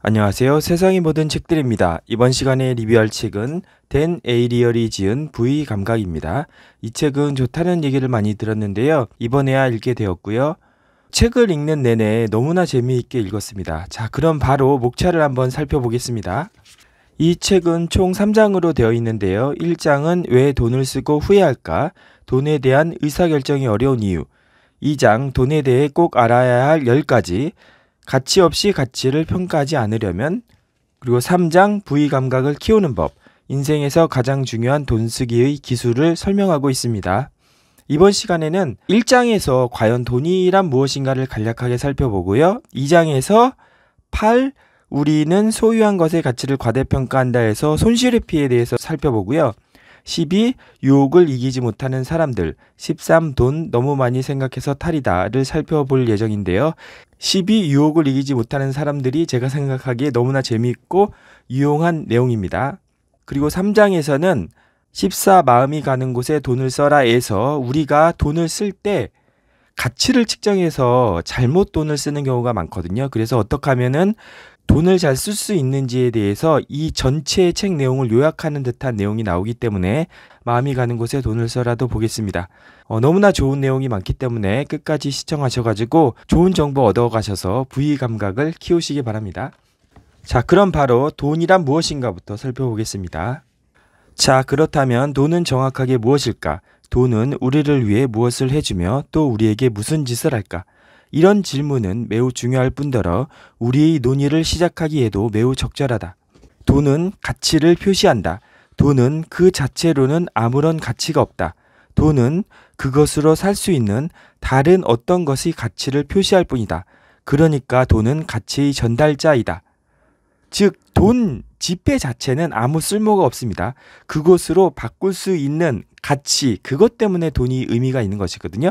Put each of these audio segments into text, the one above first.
안녕하세요. 세상이 모든 책들입니다. 이번 시간에 리뷰할 책은 댄 에이리얼이 지은 V 감각입니다. 이 책은 좋다는 얘기를 많이 들었는데요. 이번에야 읽게 되었고요. 책을 읽는 내내 너무나 재미있게 읽었습니다. 자, 그럼 바로 목차를 한번 살펴보겠습니다. 이 책은 총 3장으로 되어 있는데요. 1장은 왜 돈을 쓰고 후회할까? 돈에 대한 의사결정이 어려운 이유. 2장 돈에 대해 꼭 알아야 할 10가지. 가치 없이 가치를 평가하지 않으려면 그리고 3장 부의 감각을 키우는 법 인생에서 가장 중요한 돈 쓰기의 기술을 설명하고 있습니다. 이번 시간에는 1장에서 과연 돈이란 무엇인가를 간략하게 살펴보고요. 2장에서 8 우리는 소유한 것의 가치를 과대평가한다 해서 손실의 피해에 대해서 살펴보고요. 12. 유혹을 이기지 못하는 사람들. 13. 돈 너무 많이 생각해서 탈이다를 살펴볼 예정인데요. 12. 유혹을 이기지 못하는 사람들이 제가 생각하기에 너무나 재미있고 유용한 내용입니다. 그리고 3장에서는 14. 마음이 가는 곳에 돈을 써라에서 우리가 돈을 쓸 때 가치를 측정해서 잘못 돈을 쓰는 경우가 많거든요. 그래서 어떻게 하면은 돈을 잘 쓸 수 있는지에 대해서 이 전체 책 내용을 요약하는 듯한 내용이 나오기 때문에 마음이 가는 곳에 돈을 써라도 보겠습니다. 어, 너무나 좋은 내용이 많기 때문에 끝까지 시청하셔가지고 좋은 정보 얻어가셔서 부의 감각을 키우시기 바랍니다. 자, 그럼 바로 돈이란 무엇인가부터 살펴보겠습니다. 자, 그렇다면 돈은 정확하게 무엇일까? 돈은 우리를 위해 무엇을 해주며 또 우리에게 무슨 짓을 할까? 이런 질문은 매우 중요할 뿐더러 우리의 논의를 시작하기에도 매우 적절하다. 돈은 가치를 표시한다. 돈은 그 자체로는 아무런 가치가 없다. 돈은 그것으로 살 수 있는 다른 어떤 것이 가치를 표시할 뿐이다. 그러니까 돈은 가치의 전달자이다. 즉, 돈 지폐 자체는 아무 쓸모가 없습니다. 그것으로 바꿀 수 있는 가치, 그것 때문에 돈이 의미가 있는 것이거든요.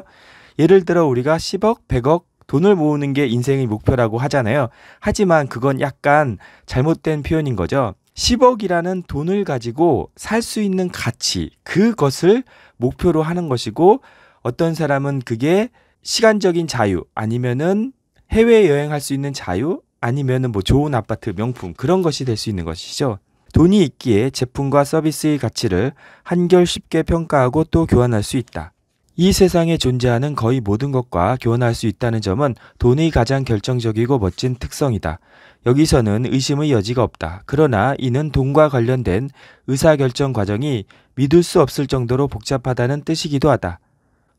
예를 들어 우리가 10억, 100억 돈을 모으는 게 인생의 목표라고 하잖아요. 하지만 그건 약간 잘못된 표현인 거죠. 10억이라는 돈을 가지고 살 수 있는 가치, 그것을 목표로 하는 것이고 어떤 사람은 그게 시간적인 자유 아니면은 해외 여행할 수 있는 자유 아니면은 뭐 좋은 아파트, 명품 그런 것이 될 수 있는 것이죠. 돈이 있기에 제품과 서비스의 가치를 한결 쉽게 평가하고 또 교환할 수 있다. 이 세상에 존재하는 거의 모든 것과 교환할 수 있다는 점은 돈이 가장 결정적이고 멋진 특성이다. 여기서는 의심의 여지가 없다. 그러나 이는 돈과 관련된 의사결정 과정이 믿을 수 없을 정도로 복잡하다는 뜻이기도 하다.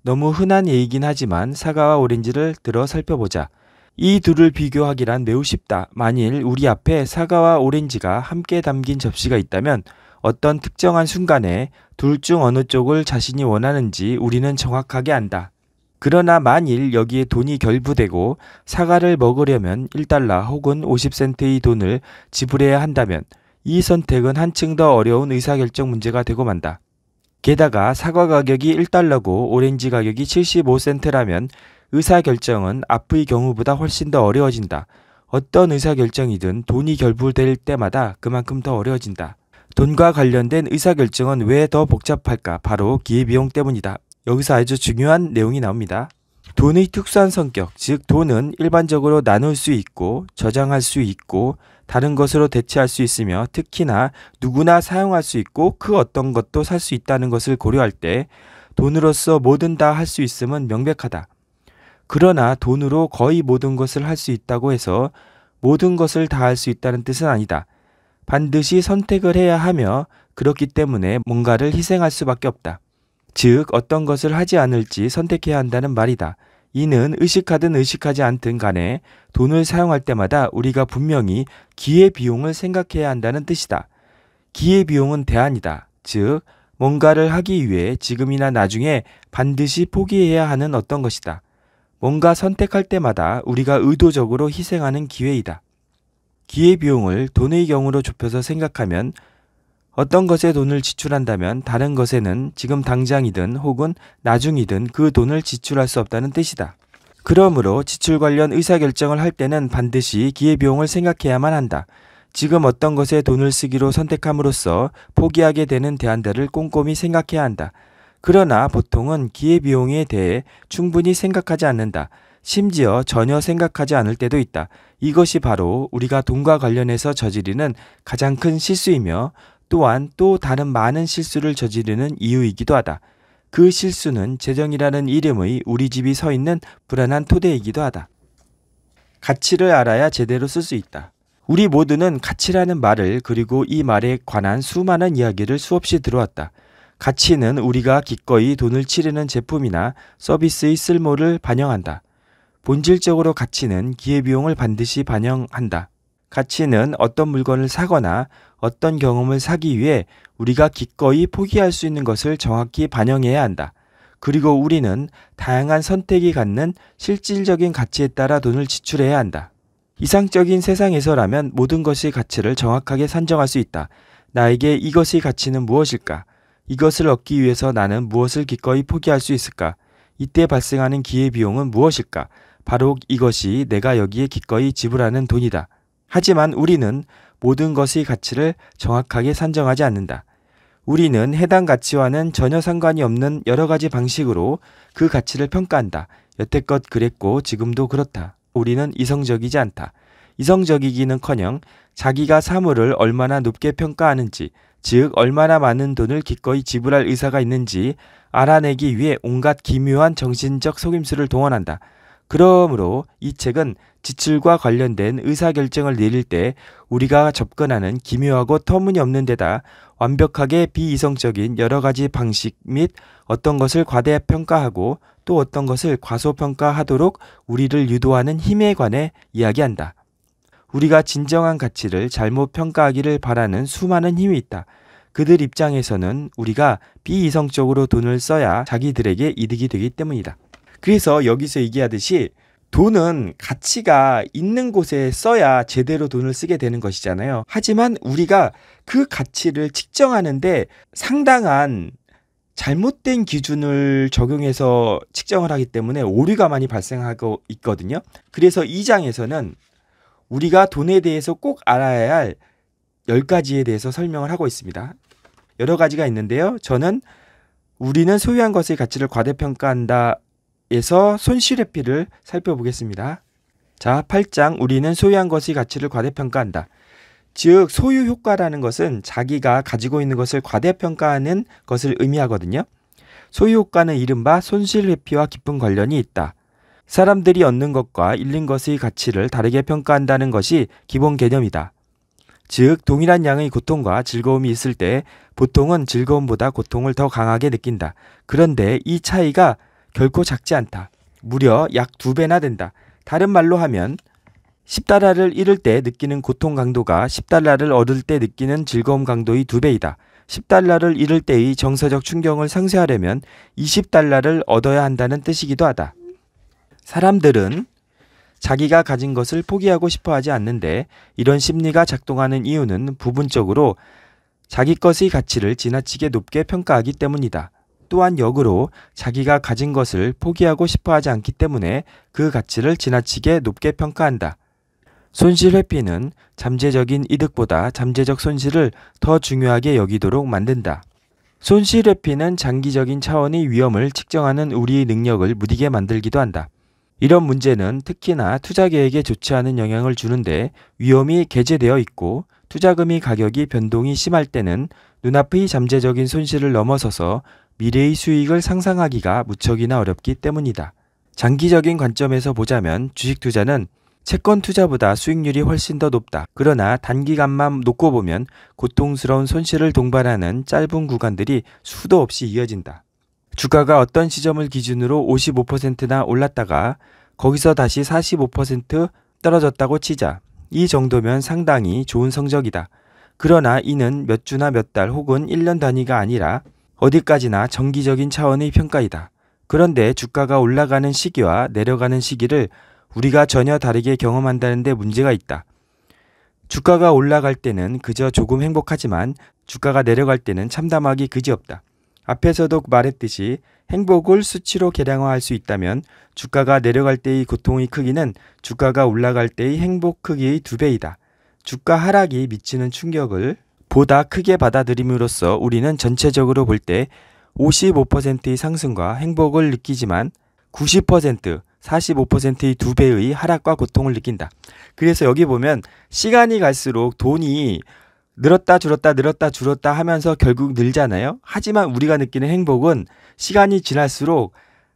너무 흔한 예이긴 하지만 사과와 오렌지를 들어 살펴보자. 이 둘을 비교하기란 매우 쉽다. 만일 우리 앞에 사과와 오렌지가 함께 담긴 접시가 있다면 어떤 특정한 순간에 둘중 어느 쪽을 자신이 원하는지 우리는 정확하게 안다. 그러나 만일 여기에 돈이 결부되고 사과를 먹으려면 1달러 혹은 50센트의 돈을 지불해야 한다면 이 선택은 한층 더 어려운 의사결정 문제가 되고 만다. 게다가 사과 가격이 1달러고 오렌지 가격이 75센트라면 의사결정은 앞의 경우보다 훨씬 더 어려워진다. 어떤 의사결정이든 돈이 결부될 때마다 그만큼 더 어려워진다. 돈과 관련된 의사결정은 왜 더 복잡할까? 바로 기회비용 때문이다. 여기서 아주 중요한 내용이 나옵니다. 돈의 특수한 성격, 즉 돈은 일반적으로 나눌 수 있고 저장할 수 있고 다른 것으로 대체할 수 있으며 특히나 누구나 사용할 수 있고 그 어떤 것도 살 수 있다는 것을 고려할 때 돈으로서 뭐든 다 할 수 있음은 명백하다. 그러나 돈으로 거의 모든 것을 할 수 있다고 해서 모든 것을 다 할 수 있다는 뜻은 아니다. 반드시 선택을 해야 하며 그렇기 때문에 뭔가를 희생할 수밖에 없다. 즉 어떤 것을 하지 않을지 선택해야 한다는 말이다. 이는 의식하든 의식하지 않든 간에 돈을 사용할 때마다 우리가 분명히 기회비용을 생각해야 한다는 뜻이다. 기회비용은 대안이다. 즉 뭔가를 하기 위해 지금이나 나중에 반드시 포기해야 하는 어떤 것이다. 뭔가 선택할 때마다 우리가 의도적으로 희생하는 기회이다. 기회비용을 돈의 경우로 좁혀서 생각하면 어떤 것에 돈을 지출한다면 다른 것에는 지금 당장이든 혹은 나중이든 그 돈을 지출할 수 없다는 뜻이다. 그러므로 지출 관련 의사결정을 할 때는 반드시 기회비용을 생각해야만 한다. 지금 어떤 것에 돈을 쓰기로 선택함으로써 포기하게 되는 대안들을 꼼꼼히 생각해야 한다. 그러나 보통은 기회비용에 대해 충분히 생각하지 않는다. 심지어 전혀 생각하지 않을 때도 있다. 이것이 바로 우리가 돈과 관련해서 저지르는 가장 큰 실수이며 또한 또 다른 많은 실수를 저지르는 이유이기도 하다. 그 실수는 재정이라는 이름의 우리 집이 서 있는 불안한 토대이기도 하다. 가치를 알아야 제대로 쓸 수 있다. 우리 모두는 가치라는 말을 그리고 이 말에 관한 수많은 이야기를 수없이 들어왔다. 가치는 우리가 기꺼이 돈을 치르는 제품이나 서비스의 쓸모를 반영한다. 본질적으로 가치는 기회비용을 반드시 반영한다. 가치는 어떤 물건을 사거나 어떤 경험을 사기 위해 우리가 기꺼이 포기할 수 있는 것을 정확히 반영해야 한다. 그리고 우리는 다양한 선택이 갖는 실질적인 가치에 따라 돈을 지출해야 한다. 이상적인 세상에서라면 모든 것이 가치를 정확하게 산정할 수 있다. 나에게 이것이 가치는 무엇일까? 이것을 얻기 위해서 나는 무엇을 기꺼이 포기할 수 있을까? 이때 발생하는 기회비용은 무엇일까? 바로 이것이 내가 여기에 기꺼이 지불하는 돈이다. 하지만 우리는 모든 것의 가치를 정확하게 산정하지 않는다. 우리는 해당 가치와는 전혀 상관이 없는 여러 가지 방식으로 그 가치를 평가한다. 여태껏 그랬고 지금도 그렇다. 우리는 이성적이지 않다. 이성적이기는 커녕 자기가 사물을 얼마나 높게 평가하는지, 즉 얼마나 많은 돈을 기꺼이 지불할 의사가 있는지 알아내기 위해 온갖 기묘한 정신적 속임수를 동원한다. 그러므로 이 책은 지출과 관련된 의사결정을 내릴 때 우리가 접근하는 기묘하고 터무니없는 데다 완벽하게 비이성적인 여러 가지 방식 및 어떤 것을 과대평가하고 또 어떤 것을 과소평가하도록 우리를 유도하는 힘에 관해 이야기한다. 우리가 진정한 가치를 잘못 평가하기를 바라는 수많은 힘이 있다. 그들 입장에서는 우리가 비이성적으로 돈을 써야 자기들에게 이득이 되기 때문이다. 그래서 여기서 얘기하듯이 돈은 가치가 있는 곳에 써야 제대로 돈을 쓰게 되는 것이잖아요. 하지만 우리가 그 가치를 측정하는데 상당한 잘못된 기준을 적용해서 측정을 하기 때문에 오류가 많이 발생하고 있거든요. 그래서 이 장에서는 우리가 돈에 대해서 꼭 알아야 할 10가지에 대해서 설명을 하고 있습니다. 여러 가지가 있는데요. 저는 우리는 소유한 것의 가치를 과대평가한다 에서 손실회피를 살펴보겠습니다. 자, 8장 우리는 소유한 것의 가치를 과대평가한다. 즉 소유 효과라는 것은 자기가 가지고 있는 것을 과대평가하는 것을 의미하거든요. 소유 효과는 이른바 손실 회피와 깊은 관련이 있다. 사람들이 얻는 것과 잃는 것의 가치를 다르게 평가한다는 것이 기본 개념이다. 즉 동일한 양의 고통과 즐거움이 있을 때 보통은 즐거움보다 고통을 더 강하게 느낀다. 그런데 이 차이가 결코 작지 않다. 무려 약 두배나 된다. 다른 말로 하면 10달러를 잃을 때 느끼는 고통 강도가 10달러를 얻을 때 느끼는 즐거움 강도의 두배이다 10달러를 잃을 때의 정서적 충격을 상쇄하려면 20달러를 얻어야 한다는 뜻이기도 하다. 사람들은 자기가 가진 것을 포기하고 싶어 하지 않는데 이런 심리가 작동하는 이유는 부분적으로 자기 것의 가치를 지나치게 높게 평가하기 때문이다. 또한 역으로 자기가 가진 것을 포기하고 싶어 하지 않기 때문에 그 가치를 지나치게 높게 평가한다. 손실 회피는 잠재적인 이득보다 잠재적 손실을 더 중요하게 여기도록 만든다. 손실 회피는 장기적인 차원의 위험을 측정하는 우리의 능력을 무디게 만들기도 한다. 이런 문제는 특히나 투자 계획에 좋지 않은 영향을 주는데 위험이 게재되어 있고 투자금이 가격이 변동이 심할 때는 눈앞의 잠재적인 손실을 넘어서서 미래의 수익을 상상하기가 무척이나 어렵기 때문이다. 장기적인 관점에서 보자면 주식 투자는 채권 투자보다 수익률이 훨씬 더 높다. 그러나 단기간만 놓고 보면 고통스러운 손실을 동반하는 짧은 구간들이 수도 없이 이어진다. 주가가 어떤 시점을 기준으로 55%나 올랐다가 거기서 다시 45% 떨어졌다고 치자. 이 정도면 상당히 좋은 성적이다. 그러나 이는 몇 주나 몇 달 혹은 1년 단위가 아니라 어디까지나 정기적인 차원의 평가이다. 그런데 주가가 올라가는 시기와 내려가는 시기를 우리가 전혀 다르게 경험한다는데 문제가 있다. 주가가 올라갈 때는 그저 조금 행복하지만 주가가 내려갈 때는 참담하기 그지없다. 앞에서도 말했듯이 행복을 수치로 계량화할 수 있다면 주가가 내려갈 때의 고통의 크기는 주가가 올라갈 때의 행복 크기의 두 배이다. 주가 하락이 미치는 충격을 보다 크게 받아들임으로써 우리는 전체적으로 볼 때 55%의 상승과 행복을 느끼지만 90%, 45%의 두 배의 하락과 고통을 느낀다. 그래서 여기 보면 시간이 갈수록 돈이 늘었다 줄었다 늘었다 줄었다 하면서 결국 늘잖아요. 하지만 우리가 느끼는 행복은 시간이 지날수록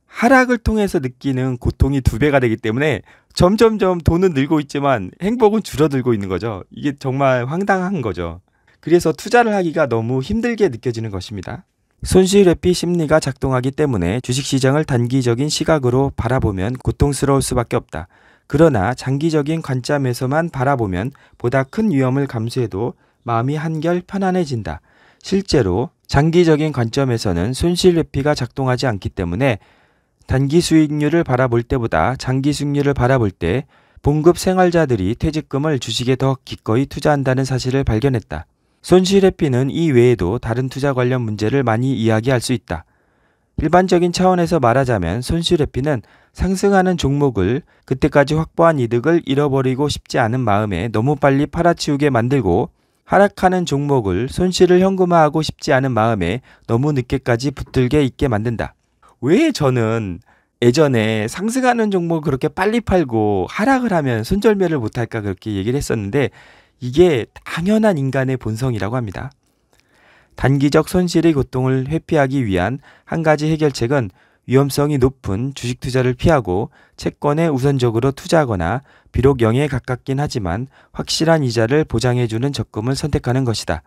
하락을 통해서 느끼는 고통이 두 배가 되기 때문에 점점점 돈은 늘고 있지만 행복은 줄어들고 있는 거죠. 이게 정말 황당한 거죠. 그래서 투자를 하기가 너무 힘들게 느껴지는 것입니다. 손실 회피 심리가 작동하기 때문에 주식시장을 단기적인 시각으로 바라보면 고통스러울 수밖에 없다. 그러나 장기적인 관점에서만 바라보면 보다 큰 위험을 감수해도 마음이 한결 편안해진다. 실제로 장기적인 관점에서는 손실 회피가 작동하지 않기 때문에 단기 수익률을 바라볼 때보다 장기 수익률을 바라볼 때 봉급 생활자들이 퇴직금을 주식에 더 기꺼이 투자한다는 사실을 발견했다. 손실의 피는이 외에도 다른 투자 관련 문제를 많이 이야기할 수 있다. 일반적인 차원에서 말하자면 손실의 피는 상승하는 종목을 그때까지 확보한 이득을 잃어버리고 싶지 않은 마음에 너무 빨리 팔아치우게 만들고 하락하는 종목을 손실을 현금화하고 싶지 않은 마음에 너무 늦게까지 붙들게 있게 만든다. 왜 저는 예전에 상승하는 종목을 그렇게 빨리 팔고 하락을 하면 손절매를 못할까 그렇게 얘기를 했었는데 이게 당연한 인간의 본성이라고 합니다. 단기적 손실의 고통을 회피하기 위한 한 가지 해결책은 위험성이 높은 주식 투자를 피하고 채권에 우선적으로 투자하거나 비록 0에 가깝긴 하지만 확실한 이자를 보장해주는 적금을 선택하는 것이다.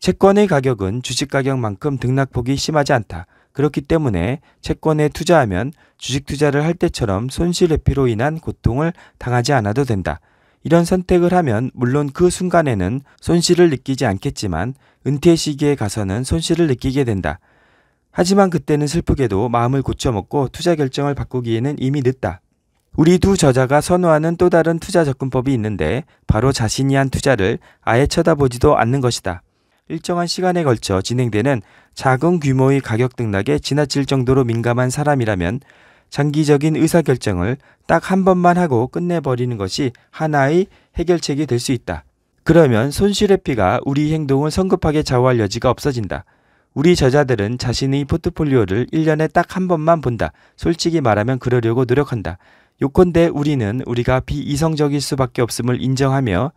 채권의 가격은 주식 가격만큼 등락폭이 심하지 않다. 그렇기 때문에 채권에 투자하면 주식 투자를 할 때처럼 손실 회피로 인한 고통을 당하지 않아도 된다. 이런 선택을 하면 물론 그 순간에는 손실을 느끼지 않겠지만 은퇴 시기에 가서는 손실을 느끼게 된다. 하지만 그때는 슬프게도 마음을 고쳐먹고 투자 결정을 바꾸기에는 이미 늦다. 우리 두 저자가 선호하는 또 다른 투자 접근법이 있는데 바로 자신이 한 투자를 아예 쳐다보지도 않는 것이다. 일정한 시간에 걸쳐 진행되는 작은 규모의 가격 등락에 지나칠 정도로 민감한 사람이라면 장기적인 의사결정을 딱 한 번만 하고 끝내버리는 것이 하나의 해결책이 될 수 있다. 그러면 손실회피가 우리 행동을 성급하게 좌우할 여지가 없어진다. 우리 저자들은 자신의 포트폴리오를 1년에 딱 한 번만 본다. 솔직히 말하면 그러려고 노력한다. 요컨대 우리는 우리가 비이성적일 수밖에 없음을 인정하며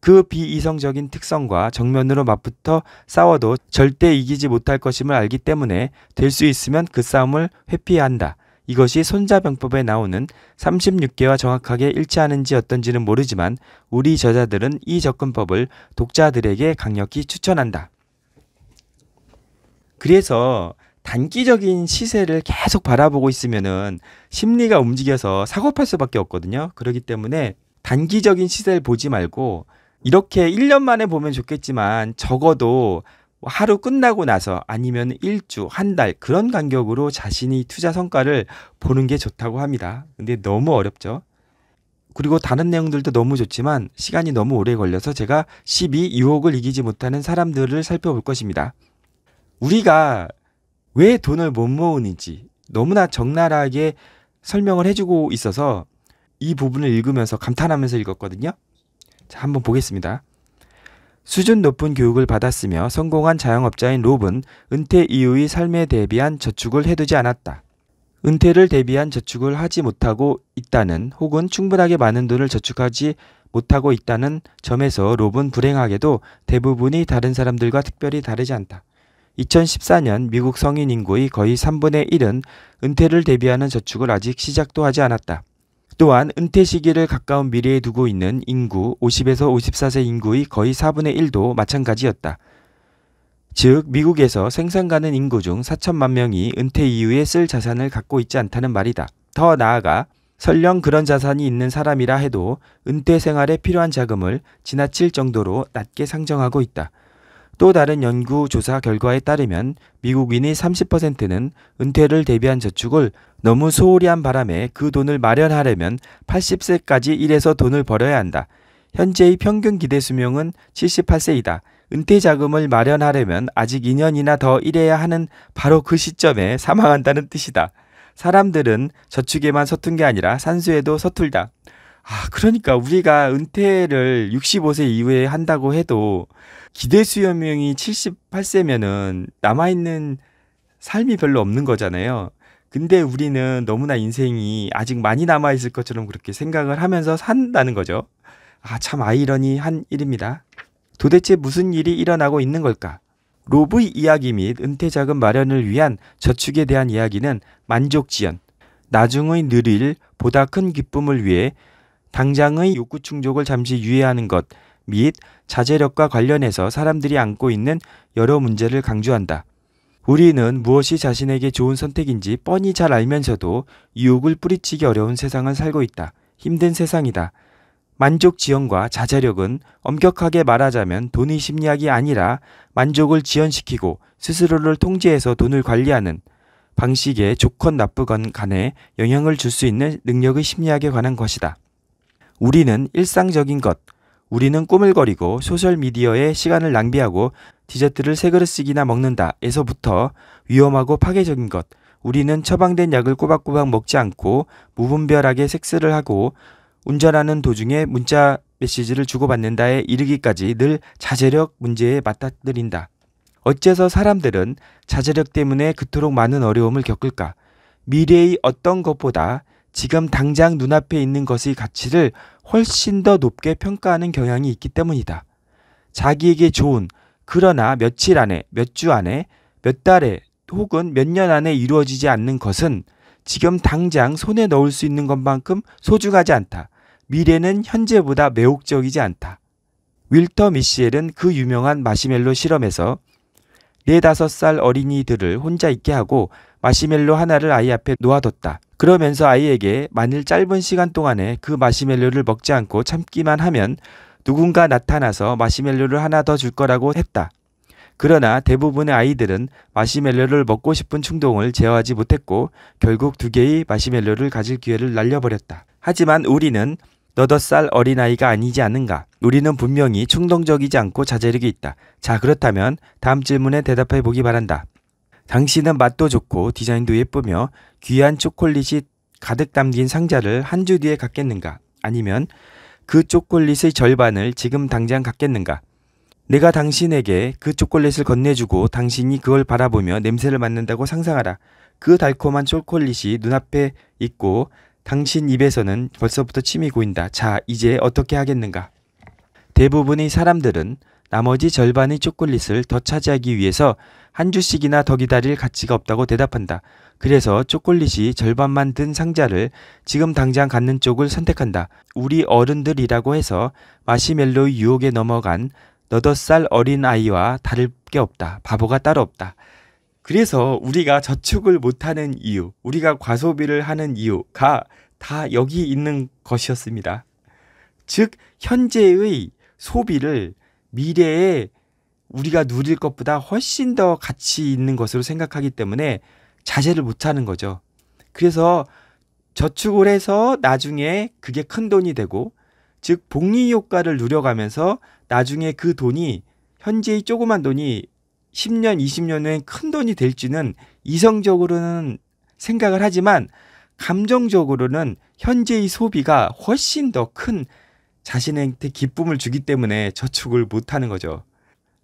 그 비이성적인 특성과 정면으로 맞붙어 싸워도 절대 이기지 못할 것임을 알기 때문에 될 수 있으면 그 싸움을 회피해야 한다. 이것이 손자병법에 나오는 36개와 정확하게 일치하는지 어떤지는 모르지만 우리 저자들은 이 접근법을 독자들에게 강력히 추천한다. 그래서 단기적인 시세를 계속 바라보고 있으면은 심리가 움직여서 사고팔 수밖에 없거든요. 그렇기 때문에 단기적인 시세를 보지 말고 이렇게 1년 만에 보면 좋겠지만 적어도 하루 끝나고 나서 아니면 일주, 한 달 그런 간격으로 자신이 투자 성과를 보는 게 좋다고 합니다. 근데 너무 어렵죠. 그리고 다른 내용들도 너무 좋지만 시간이 너무 오래 걸려서 제가 12 유혹을 이기지 못하는 사람들을 살펴볼 것입니다. 우리가 왜 돈을 못 모으는지 너무나 적나라하게 설명을 해주고 있어서 이 부분을 읽으면서 감탄하면서 읽었거든요. 자, 한번 보겠습니다. 수준 높은 교육을 받았으며 성공한 자영업자인 롭은 은퇴 이후의 삶에 대비한 저축을 해두지 않았다. 은퇴를 대비한 저축을 하지 못하고 있다는 혹은 충분하게 많은 돈을 저축하지 못하고 있다는 점에서 롭은 불행하게도 대부분이 다른 사람들과 특별히 다르지 않다. 2014년 미국 성인 인구의 거의 3분의 1은 은퇴를 대비하는 저축을 아직 시작도 하지 않았다. 또한 은퇴 시기를 가까운 미래에 두고 있는 인구 50에서 54세 인구의 거의 4분의 1도 마찬가지였다. 즉 미국에서 생산 가는 인구 중 4천만 명이 은퇴 이후에 쓸 자산을 갖고 있지 않다는 말이다. 더 나아가 설령 그런 자산이 있는 사람이라 해도 은퇴 생활에 필요한 자금을 지나칠 정도로 낮게 상정하고 있다. 또 다른 연구 조사 결과에 따르면 미국인의 30%는 은퇴를 대비한 저축을 너무 소홀히 한 바람에 그 돈을 마련하려면 80세까지 일해서 돈을 벌어야 한다. 현재의 평균 기대 수명은 78세이다. 은퇴 자금을 마련하려면 아직 2년이나 더 일해야 하는 바로 그 시점에 사망한다는 뜻이다. 사람들은 저축에만 서툰 게 아니라 산수에도 서툴다. 아, 그러니까 우리가 은퇴를 65세 이후에 한다고 해도 기대 수명이 78세면은 남아있는 삶이 별로 없는 거잖아요. 근데 우리는 너무나 인생이 아직 많이 남아있을 것처럼 그렇게 생각을 하면서 산다는 거죠. 아, 참 아이러니한 일입니다. 도대체 무슨 일이 일어나고 있는 걸까? 로브의 이야기 및 은퇴 자금 마련을 위한 저축에 대한 이야기는 만족 지연, 나중의 느릴 보다 큰 기쁨을 위해 당장의 욕구 충족을 잠시 유예하는 것, 및 자제력과 관련해서 사람들이 안고 있는 여러 문제를 강조한다. 우리는 무엇이 자신에게 좋은 선택인지 뻔히 잘 알면서도 유혹을 뿌리치기 어려운 세상을 살고 있다. 힘든 세상이다. 만족 지연과 자제력은 엄격하게 말하자면 돈의 심리학이 아니라 만족을 지연시키고 스스로를 통제해서 돈을 관리하는 방식에 좋건 나쁘건 간에 영향을 줄 수 있는 능력의 심리학에 관한 것이다. 우리는 일상적인 것, 우리는 꾸물거리고 소셜미디어에 시간을 낭비하고 디저트를 세 그릇씩이나 먹는다에서부터 위험하고 파괴적인 것, 우리는 처방된 약을 꼬박꼬박 먹지 않고 무분별하게 섹스를 하고 운전하는 도중에 문자 메시지를 주고받는다에 이르기까지 늘 자제력 문제에 맞닥뜨린다. 어째서 사람들은 자제력 때문에 그토록 많은 어려움을 겪을까? 미래의 어떤 것보다 지금 당장 눈앞에 있는 것의 가치를 훨씬 더 높게 평가하는 경향이 있기 때문이다. 자기에게 좋은 그러나 며칠 안에, 몇 주 안에, 몇 달에 혹은 몇 년 안에 이루어지지 않는 것은 지금 당장 손에 넣을 수 있는 것만큼 소중하지 않다. 미래는 현재보다 매혹적이지 않다. 윌터 미시엘은 그 유명한 마시멜로 실험에서 4, 5살 어린이들을 혼자 있게 하고 마시멜로 하나를 아이 앞에 놓아뒀다. 그러면서 아이에게 만일 짧은 시간 동안에 그 마시멜로를 먹지 않고 참기만 하면 누군가 나타나서 마시멜로를 하나 더 줄 거라고 했다. 그러나 대부분의 아이들은 마시멜로를 먹고 싶은 충동을 제어하지 못했고 결국 두 개의 마시멜로를 가질 기회를 날려버렸다. 하지만 우리는 너덟 살 어린아이가 아니지 않은가? 우리는 분명히 충동적이지 않고 자제력이 있다. 자, 그렇다면 다음 질문에 대답해 보기 바란다. 당신은 맛도 좋고 디자인도 예쁘며 귀한 초콜릿이 가득 담긴 상자를 한 주 뒤에 갖겠는가? 아니면 그 초콜릿의 절반을 지금 당장 갖겠는가? 내가 당신에게 그 초콜릿을 건네주고 당신이 그걸 바라보며 냄새를 맡는다고 상상하라. 그 달콤한 초콜릿이 눈앞에 있고 당신 입에서는 벌써부터 침이 고인다. 자, 이제 어떻게 하겠는가? 대부분의 사람들은 나머지 절반의 초콜릿을 더 차지하기 위해서 한 주씩이나 더 기다릴 가치가 없다고 대답한다. 그래서 초콜릿이 절반만 든 상자를 지금 당장 갖는 쪽을 선택한다. 우리 어른들이라고 해서 마시멜로의 유혹에 넘어간 너덟 살 어린 아이와 다를 게 없다. 바보가 따로 없다. 그래서 우리가 저축을 못하는 이유, 우리가 과소비를 하는 이유가 다 여기 있는 것이었습니다. 즉, 현재의 소비를 미래에 우리가 누릴 것보다 훨씬 더 가치 있는 것으로 생각하기 때문에 자제를 못하는 거죠. 그래서 저축을 해서 나중에 그게 큰 돈이 되고 즉 복리 효과를 누려가면서 나중에 그 돈이 현재의 조그만 돈이 10년, 20년 후엔 큰 돈이 될지는 이성적으로는 생각을 하지만 감정적으로는 현재의 소비가 훨씬 더큰 자신한테 기쁨을 주기 때문에 저축을 못하는 거죠.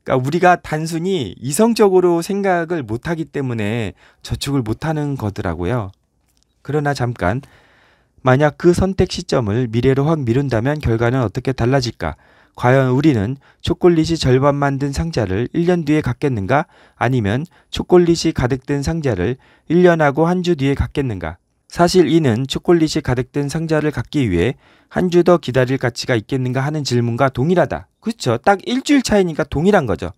그러니까 우리가 단순히 이성적으로 생각을 못하기 때문에 저축을 못하는 거더라고요. 그러나 잠깐 만약 그 선택 시점을 미래로 확 미룬다면 결과는 어떻게 달라질까? 과연 우리는 초콜릿이 절반 만든 상자를 1년 뒤에 갖겠는가? 아니면 초콜릿이 가득 된 상자를 1년하고 한 주 뒤에 갖겠는가? 사실 이는 초콜릿이 가득 든 상자를 갖기 위해 한 주 더 기다릴 가치가 있겠는가 하는 질문과 동일하다. 그렇죠. 딱 일주일 차이니까 동일한 거죠.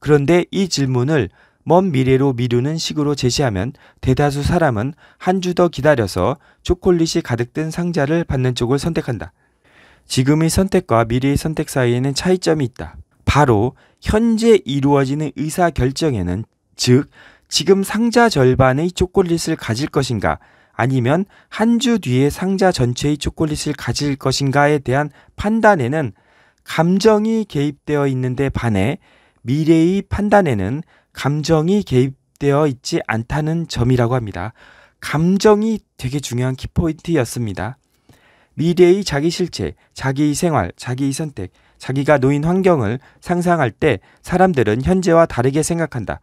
그런데 이 질문을 먼 미래로 미루는 식으로 제시하면 대다수 사람은 한 주 더 기다려서 초콜릿이 가득 든 상자를 받는 쪽을 선택한다. 지금의 선택과 미래의 선택 사이에는 차이점이 있다. 바로 현재 이루어지는 의사결정에는 즉 지금 상자 절반의 초콜릿을 가질 것인가 아니면 한 주 뒤에 상자 전체의 초콜릿을 가질 것인가에 대한 판단에는 감정이 개입되어 있는데 반해 미래의 판단에는 감정이 개입되어 있지 않다는 점이라고 합니다. 감정이 되게 중요한 키포인트였습니다. 미래의 자기 실체, 자기 생활, 자기 선택, 자기가 놓인 환경을 상상할 때 사람들은 현재와 다르게 생각한다.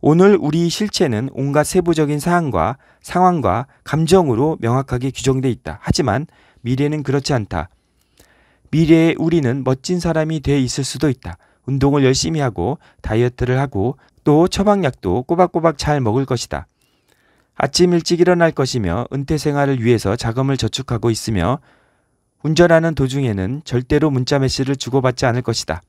오늘 우리 실체는 온갖 세부적인 사항과 상황과 감정으로 명확하게 규정돼 있다. 하지만 미래는 그렇지 않다. 미래에 우리는 멋진 사람이 돼 있을 수도 있다. 운동을 열심히 하고 다이어트를 하고 또 처방약도 꼬박꼬박 잘 먹을 것이다. 아침 일찍 일어날 것이며 은퇴 생활을 위해서 자금을 저축하고 있으며 운전하는 도중에는 절대로 문자 메시를 주고받지 않을 것이다.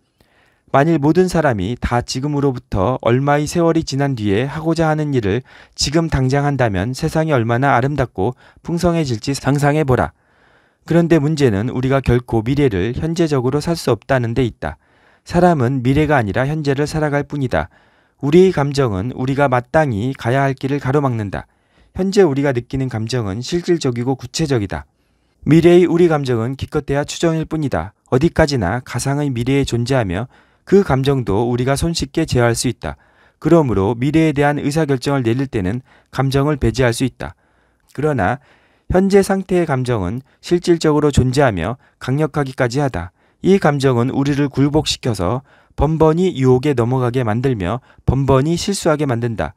만일 모든 사람이 다 지금으로부터 얼마의 세월이 지난 뒤에 하고자 하는 일을 지금 당장 한다면 세상이 얼마나 아름답고 풍성해질지 상상해 보라. 그런데 문제는 우리가 결코 미래를 현재적으로 살 수 없다는 데 있다. 사람은 미래가 아니라 현재를 살아갈 뿐이다. 우리의 감정은 우리가 마땅히 가야 할 길을 가로막는다. 현재 우리가 느끼는 감정은 실질적이고 구체적이다. 미래의 우리 감정은 기껏해야 추정일 뿐이다. 어디까지나 가상의 미래에 존재하며 그 감정도 우리가 손쉽게 제어할 수 있다. 그러므로 미래에 대한 의사결정을 내릴 때는 감정을 배제할 수 있다. 그러나 현재 상태의 감정은 실질적으로 존재하며 강력하기까지 하다. 이 감정은 우리를 굴복시켜서 번번이 유혹에 넘어가게 만들며 번번이 실수하게 만든다.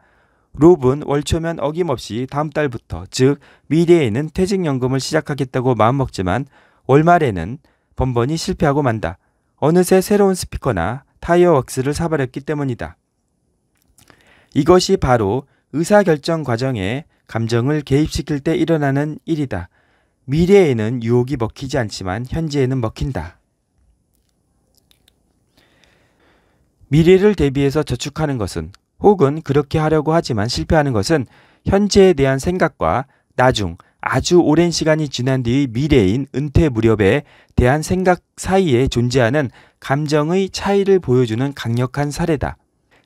롭은 월초면 어김없이 다음 달부터 즉 미래에는 퇴직연금을 시작하겠다고 마음먹지만 월말에는 번번이 실패하고 만다. 어느새 새로운 스피커나 타이어 웍스를 사버렸기 때문이다. 이것이 바로 의사결정 과정에 감정을 개입시킬 때 일어나는 일이다. 미래에는 유혹이 먹히지 않지만 현재에는 먹힌다. 미래를 대비해서 저축하는 것은 혹은 그렇게 하려고 하지만 실패하는 것은 현재에 대한 생각과 나중 아주 오랜 시간이 지난 뒤의 미래인 은퇴 무렵에 대한 생각 사이에 존재하는 감정의 차이를 보여주는 강력한 사례다.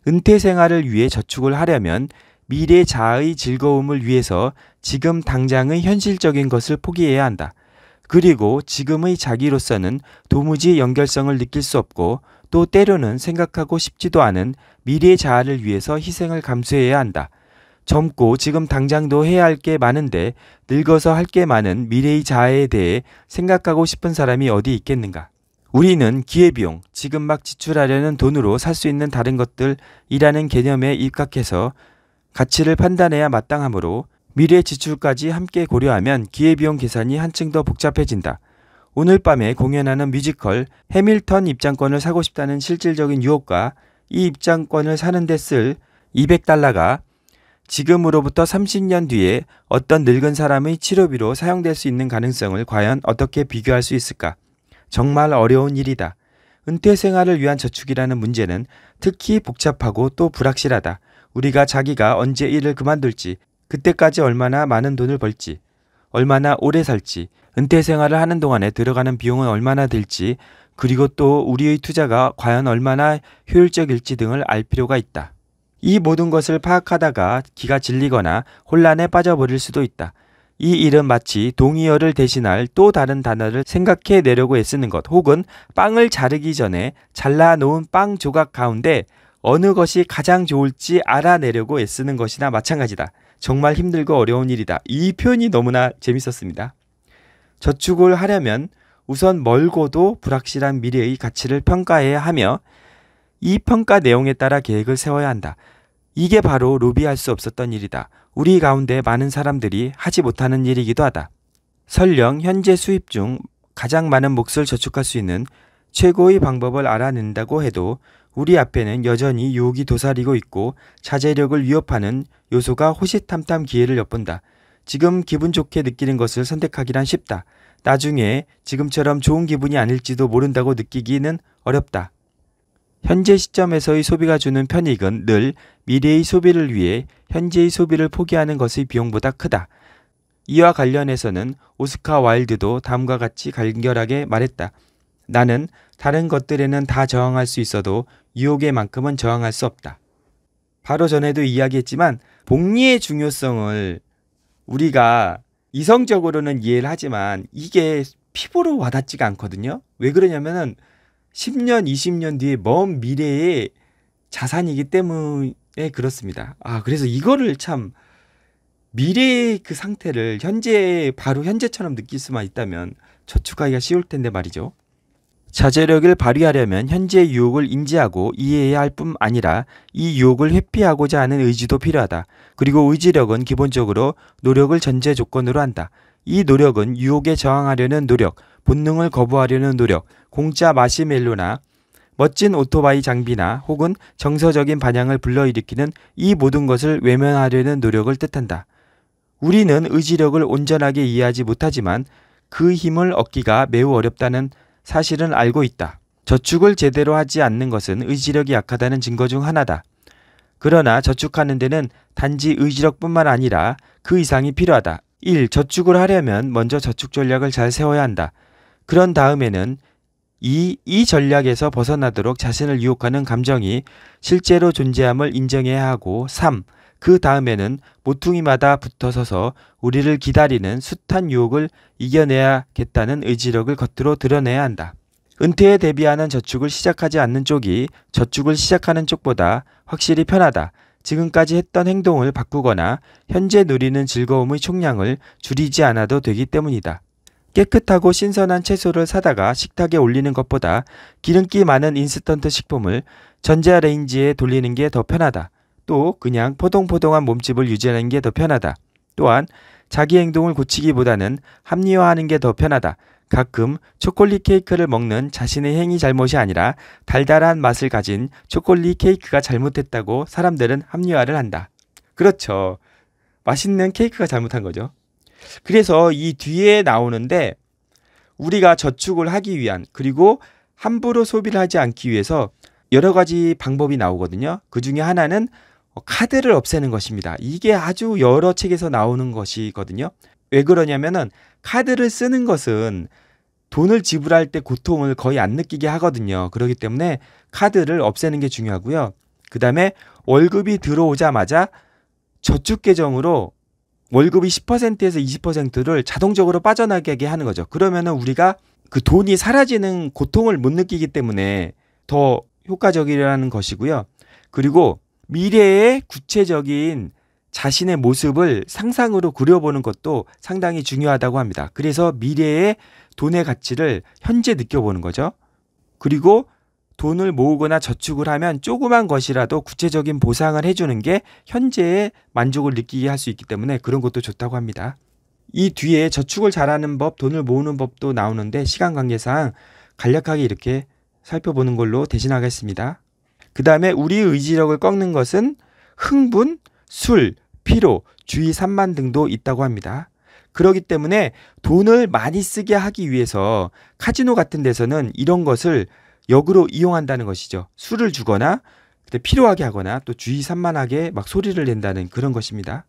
은퇴 생활을 위해 저축을 하려면 미래 자아의 즐거움을 위해서 지금 당장의 현실적인 것을 포기해야 한다. 그리고 지금의 자기로서는 도무지 연결성을 느낄 수 없고 또 때로는 생각하고 싶지도 않은 미래 자아를 위해서 희생을 감수해야 한다. 젊고 지금 당장도 해야 할 게 많은데 늙어서 할 게 많은 미래의 자아에 대해 생각하고 싶은 사람이 어디 있겠는가? 우리는 기회비용, 지금 막 지출하려는 돈으로 살 수 있는 다른 것들이라는 개념에 입각해서 가치를 판단해야 마땅하므로 미래 지출까지 함께 고려하면 기회비용 계산이 한층 더 복잡해진다. 오늘 밤에 공연하는 뮤지컬 해밀턴 입장권을 사고 싶다는 실질적인 유혹과 이 입장권을 사는 데 쓸 200달러가 지금으로부터 30년 뒤에 어떤 늙은 사람의 치료비로 사용될 수 있는 가능성을 과연 어떻게 비교할 수 있을까? 정말 어려운 일이다. 은퇴 생활을 위한 저축이라는 문제는 특히 복잡하고 또 불확실하다. 우리가 자기가 언제 일을 그만둘지, 그때까지 얼마나 많은 돈을 벌지, 얼마나 오래 살지, 은퇴 생활을 하는 동안에 들어가는 비용은 얼마나 들지, 그리고 또 우리의 투자가 과연 얼마나 효율적일지 등을 알 필요가 있다. 이 모든 것을 파악하다가 기가 질리거나 혼란에 빠져버릴 수도 있다. 이 일은 마치 동의어를 대신할 또 다른 단어를 생각해 내려고 애쓰는 것 혹은 빵을 자르기 전에 잘라 놓은 빵 조각 가운데 어느 것이 가장 좋을지 알아내려고 애쓰는 것이나 마찬가지다. 정말 힘들고 어려운 일이다. 이 표현이 너무나 재밌었습니다. 저축을 하려면 우선 멀고도 불확실한 미래의 가치를 평가해야 하며 이 평가 내용에 따라 계획을 세워야 한다. 이게 바로 로비할수 없었던 일이다. 우리 가운데 많은 사람들이 하지 못하는 일이기도 하다. 설령 현재 수입 중 가장 많은 몫을 저축할 수 있는 최고의 방법을 알아낸다고 해도 우리 앞에는 여전히 유혹이 도사리고 있고 자제력을 위협하는 요소가 호시탐탐 기회를 엿본다. 지금 기분 좋게 느끼는 것을 선택하기란 쉽다. 나중에 지금처럼 좋은 기분이 아닐지도 모른다고 느끼기는 어렵다. 현재 시점에서의 소비가 주는 편익은 늘 미래의 소비를 위해 현재의 소비를 포기하는 것의 비용보다 크다. 이와 관련해서는 오스카 와일드도 다음과 같이 간결하게 말했다. 나는 다른 것들에는 다 저항할 수 있어도 유혹에만큼은 저항할 수 없다. 바로 전에도 이야기했지만 복리의 중요성을 우리가 이성적으로는 이해를 하지만 이게 피부로 와닿지가 않거든요. 왜 그러냐면은 10년, 20년 뒤에 먼 미래의 자산이기 때문에 그렇습니다. 아, 그래서 이거를 참 미래의 그 상태를 현재 바로 현재처럼 느낄 수만 있다면 저축하기가 쉬울 텐데 말이죠. 자제력을 발휘하려면 현재의 유혹을 인지하고 이해해야 할 뿐 아니라 이 유혹을 회피하고자 하는 의지도 필요하다. 그리고 의지력은 기본적으로 노력을 전제 조건으로 한다. 이 노력은 유혹에 저항하려는 노력, 본능을 거부하려는 노력, 공짜 마시멜로나 멋진 오토바이 장비나 혹은 정서적인 반향을 불러일으키는 이 모든 것을 외면하려는 노력을 뜻한다. 우리는 의지력을 온전하게 이해하지 못하지만 그 힘을 얻기가 매우 어렵다는 사실은 알고 있다. 저축을 제대로 하지 않는 것은 의지력이 약하다는 증거 중 하나다. 그러나 저축하는 데는 단지 의지력뿐만 아니라 그 이상이 필요하다. 1. 저축을 하려면 먼저 저축 전략을 잘 세워야 한다. 그런 다음에는 이, 이 전략에서 벗어나도록 자신을 유혹하는 감정이 실제로 존재함을 인정해야 하고 3. 그 다음에는 모퉁이마다 붙어서서 우리를 기다리는 숱한 유혹을 이겨내야겠다는 의지력을 겉으로 드러내야 한다. 은퇴에 대비하는 저축을 시작하지 않는 쪽이 저축을 시작하는 쪽보다 확실히 편하다. 지금까지 했던 행동을 바꾸거나 현재 누리는 즐거움의 총량을 줄이지 않아도 되기 때문이다. 깨끗하고 신선한 채소를 사다가 식탁에 올리는 것보다 기름기 많은 인스턴트 식품을 전자레인지에 돌리는 게 더 편하다. 또 그냥 포동포동한 몸집을 유지하는 게 더 편하다. 또한 자기 행동을 고치기보다는 합리화하는 게 더 편하다. 가끔 초콜릿 케이크를 먹는 자신의 행위 잘못이 아니라 달달한 맛을 가진 초콜릿 케이크가 잘못했다고 사람들은 합리화를 한다. 그렇죠. 맛있는 케이크가 잘못한 거죠. 그래서 이 뒤에 나오는데 우리가 저축을 하기 위한 그리고 함부로 소비를 하지 않기 위해서 여러 가지 방법이 나오거든요. 그 중에 하나는 카드를 없애는 것입니다. 이게 아주 여러 책에서 나오는 것이거든요. 왜 그러냐면은 카드를 쓰는 것은 돈을 지불할 때 고통을 거의 안 느끼게 하거든요. 그렇기 때문에 카드를 없애는 게 중요하고요. 그 다음에 월급이 들어오자마자 저축 계정으로 월급이 10%에서 20%를 자동적으로 빠져나가게 하는 거죠. 그러면은 우리가 그 돈이 사라지는 고통을 못 느끼기 때문에 더 효과적이라는 것이고요. 그리고 미래의 구체적인 자신의 모습을 상상으로 그려보는 것도 상당히 중요하다고 합니다. 그래서 미래의 돈의 가치를 현재 느껴보는 거죠. 그리고 돈을 모으거나 저축을 하면 조그만 것이라도 구체적인 보상을 해주는 게 현재의 만족을 느끼게 할 수 있기 때문에 그런 것도 좋다고 합니다. 이 뒤에 저축을 잘하는 법, 돈을 모으는 법도 나오는데 시간 관계상 간략하게 이렇게 살펴보는 걸로 대신하겠습니다. 그 다음에 우리의 지력을 꺾는 것은 흥분, 술, 피로, 주의 산만 등도 있다고 합니다. 그러기 때문에 돈을 많이 쓰게 하기 위해서 카지노 같은 데서는 이런 것을 역으로 이용한다는 것이죠. 술을 주거나 그때 필요하게 하거나 또 주의 산만하게 막 소리를 낸다는 그런 것입니다.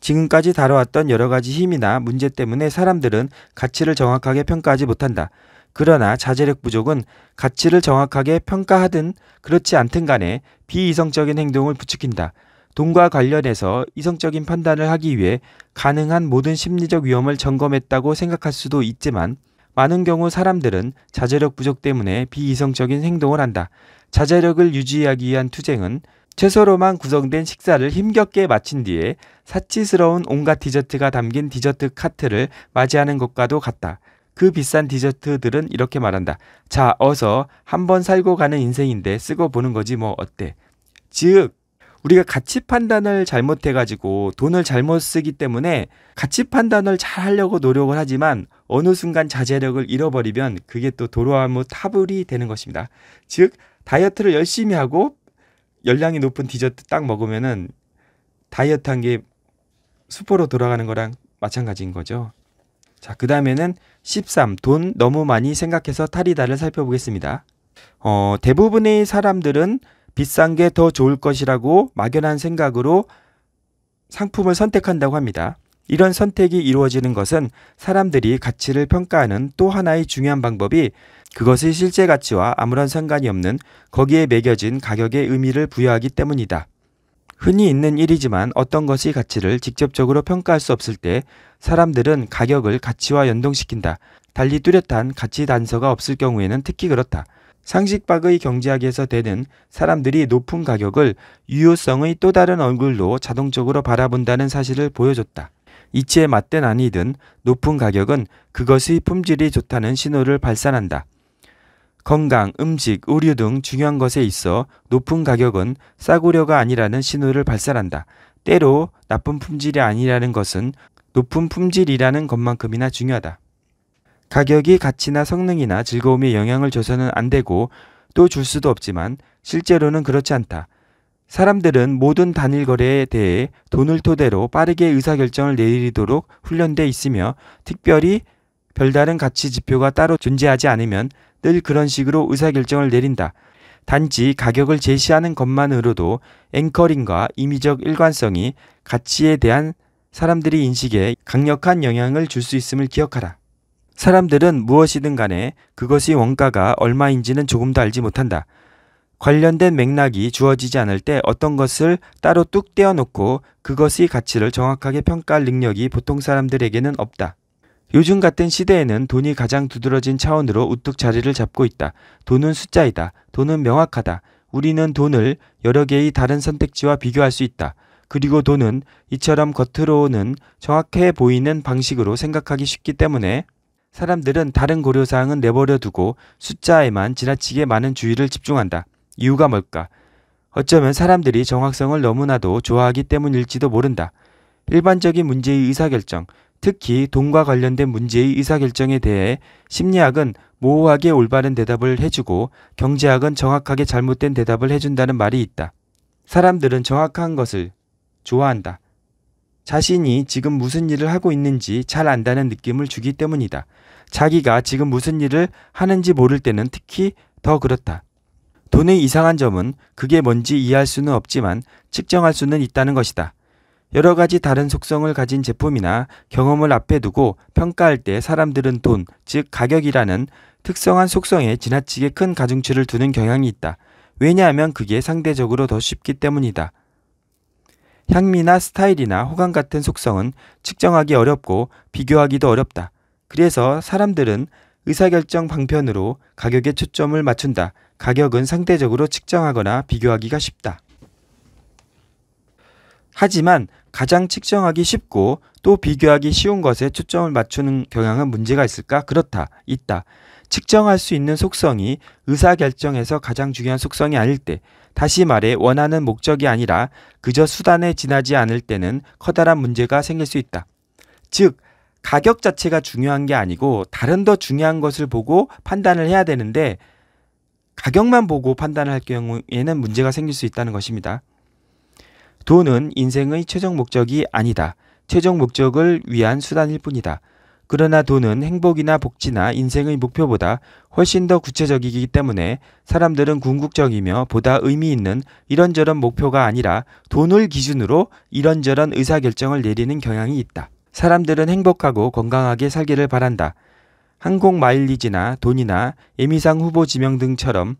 지금까지 다뤄왔던 여러 가지 힘이나 문제 때문에 사람들은 가치를 정확하게 평가하지 못한다. 그러나 자제력 부족은 가치를 정확하게 평가하든 그렇지 않든 간에 비이성적인 행동을 부추긴다. 돈과 관련해서 이성적인 판단을 하기 위해 가능한 모든 심리적 위험을 점검했다고 생각할 수도 있지만 많은 경우 사람들은 자제력 부족 때문에 비이성적인 행동을 한다. 자제력을 유지하기 위한 투쟁은 채소로만 구성된 식사를 힘겹게 마친 뒤에 사치스러운 온갖 디저트가 담긴 디저트 카트를 맞이하는 것과도 같다. 그 비싼 디저트들은 이렇게 말한다. 자, 어서 한번 살고 가는 인생인데 쓰고 보는 거지 뭐 어때. 즉, 우리가 가치 판단을 잘못해 가지고 돈을 잘못 쓰기 때문에 가치 판단을 잘 하려고 노력을 하지만 어느 순간 자제력을 잃어버리면 그게 또 도로아무 타불이 되는 것입니다. 즉 다이어트를 열심히 하고 열량이 높은 디저트 딱 먹으면은 다이어트 한 게 수포로 돌아가는 거랑 마찬가지인 거죠. 자, 그 다음에는 13. 돈 너무 많이 생각해서 탈이다를 살펴보겠습니다. 어, 대부분의 사람들은 비싼 게 더 좋을 것이라고 막연한 생각으로 상품을 선택한다고 합니다. 이런 선택이 이루어지는 것은 사람들이 가치를 평가하는 또 하나의 중요한 방법이 그것의 실제 가치와 아무런 상관이 없는 거기에 매겨진 가격의 의미를 부여하기 때문이다. 흔히 있는 일이지만 어떤 것이 가치를 직접적으로 평가할 수 없을 때 사람들은 가격을 가치와 연동시킨다. 달리 뚜렷한 가치 단서가 없을 경우에는 특히 그렇다. 상식박의 경제학에서 되는 사람들이 높은 가격을 유효성의 또 다른 얼굴로 자동적으로 바라본다는 사실을 보여줬다. 이치에 맞든 아니든 높은 가격은 그것의 품질이 좋다는 신호를 발산한다. 건강, 음식, 의류 등 중요한 것에 있어 높은 가격은 싸구려가 아니라는 신호를 발산한다. 때로 나쁜 품질이 아니라는 것은 높은 품질이라는 것만큼이나 중요하다. 가격이 가치나 성능이나 즐거움에 영향을 줘서는 안 되고 또 줄 수도 없지만 실제로는 그렇지 않다. 사람들은 모든 단일 거래에 대해 돈을 토대로 빠르게 의사결정을 내리도록 훈련돼 있으며 특별히 별다른 가치 지표가 따로 존재하지 않으면 늘 그런 식으로 의사결정을 내린다. 단지 가격을 제시하는 것만으로도 앵커링과 임의적 일관성이 가치에 대한 사람들의 인식에 강력한 영향을 줄 수 있음을 기억하라. 사람들은 무엇이든 간에 그것이 원가가 얼마인지는 조금도 알지 못한다. 관련된 맥락이 주어지지 않을 때 어떤 것을 따로 뚝 떼어놓고 그것의 가치를 정확하게 평가할 능력이 보통 사람들에게는 없다. 요즘 같은 시대에는 돈이 가장 두드러진 차원으로 우뚝 자리를 잡고 있다. 돈은 숫자이다. 돈은 명확하다. 우리는 돈을 여러 개의 다른 선택지와 비교할 수 있다. 그리고 돈은 이처럼 겉으로는 정확해 보이는 방식으로 생각하기 쉽기 때문에 사람들은 다른 고려사항은 내버려 두고 숫자에만 지나치게 많은 주의를 집중한다. 이유가 뭘까? 어쩌면 사람들이 정확성을 너무나도 좋아하기 때문일지도 모른다. 일반적인 문제의 의사결정, 특히 돈과 관련된 문제의 의사결정에 대해 심리학은 모호하게 올바른 대답을 해주고 경제학은 정확하게 잘못된 대답을 해준다는 말이 있다. 사람들은 정확한 것을 좋아한다. 자신이 지금 무슨 일을 하고 있는지 잘 안다는 느낌을 주기 때문이다. 자기가 지금 무슨 일을 하는지 모를 때는 특히 더 그렇다. 돈의 이상한 점은 그게 뭔지 이해할 수는 없지만 측정할 수는 있다는 것이다. 여러 가지 다른 속성을 가진 제품이나 경험을 앞에 두고 평가할 때 사람들은 돈, 즉 가격이라는 특성한 속성에 지나치게 큰 가중치를 두는 경향이 있다. 왜냐하면 그게 상대적으로 더 쉽기 때문이다. 향미나 스타일이나 호감 같은 속성은 측정하기 어렵고 비교하기도 어렵다. 그래서 사람들은 의사결정 방편으로 가격에 초점을 맞춘다. 가격은 상대적으로 측정하거나 비교하기가 쉽다. 하지만 가장 측정하기 쉽고 또 비교하기 쉬운 것에 초점을 맞추는 경향은 문제가 있을까? 그렇다. 있다. 측정할 수 있는 속성이 의사결정에서 가장 중요한 속성이 아닐 때 다시 말해 원하는 목적이 아니라 그저 수단에 지나지 않을 때는 커다란 문제가 생길 수 있다. 즉, 가격 자체가 중요한 게 아니고 다른 더 중요한 것을 보고 판단을 해야 되는데 가격만 보고 판단을 할 경우에는 문제가 생길 수 있다는 것입니다. 돈은 인생의 최종 목적이 아니다. 최종 목적을 위한 수단일 뿐이다. 그러나 돈은 행복이나 복지나 인생의 목표보다 훨씬 더 구체적이기 때문에 사람들은 궁극적이며 보다 의미 있는 이런저런 목표가 아니라 돈을 기준으로 이런저런 의사결정을 내리는 경향이 있다. 사람들은 행복하고 건강하게 살기를 바란다. 항공 마일리지나 돈이나 예미상 후보 지명 등처럼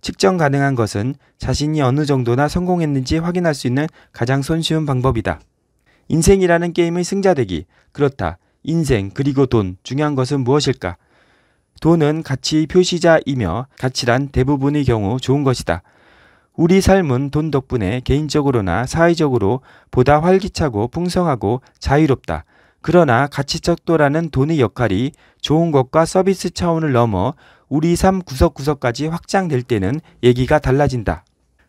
측정 가능한 것은 자신이 어느 정도나 성공했는지 확인할 수 있는 가장 손쉬운 방법이다. 인생이라는 게임의 승자되기. 그렇다. 인생, 그리고 돈, 중요한 것은 무엇일까? 돈은 가치 표시자이며 가치란 대부분의 경우 좋은 것이다. 우리 삶은 돈 덕분에 개인적으로나 사회적으로 보다 활기차고 풍성하고 자유롭다. 그러나 가치척 도라는 돈의 역할이 좋은 것과 서비스 차원을 넘어 우리 삶 구석구석까지 확장될 때는 얘기가 달라진다.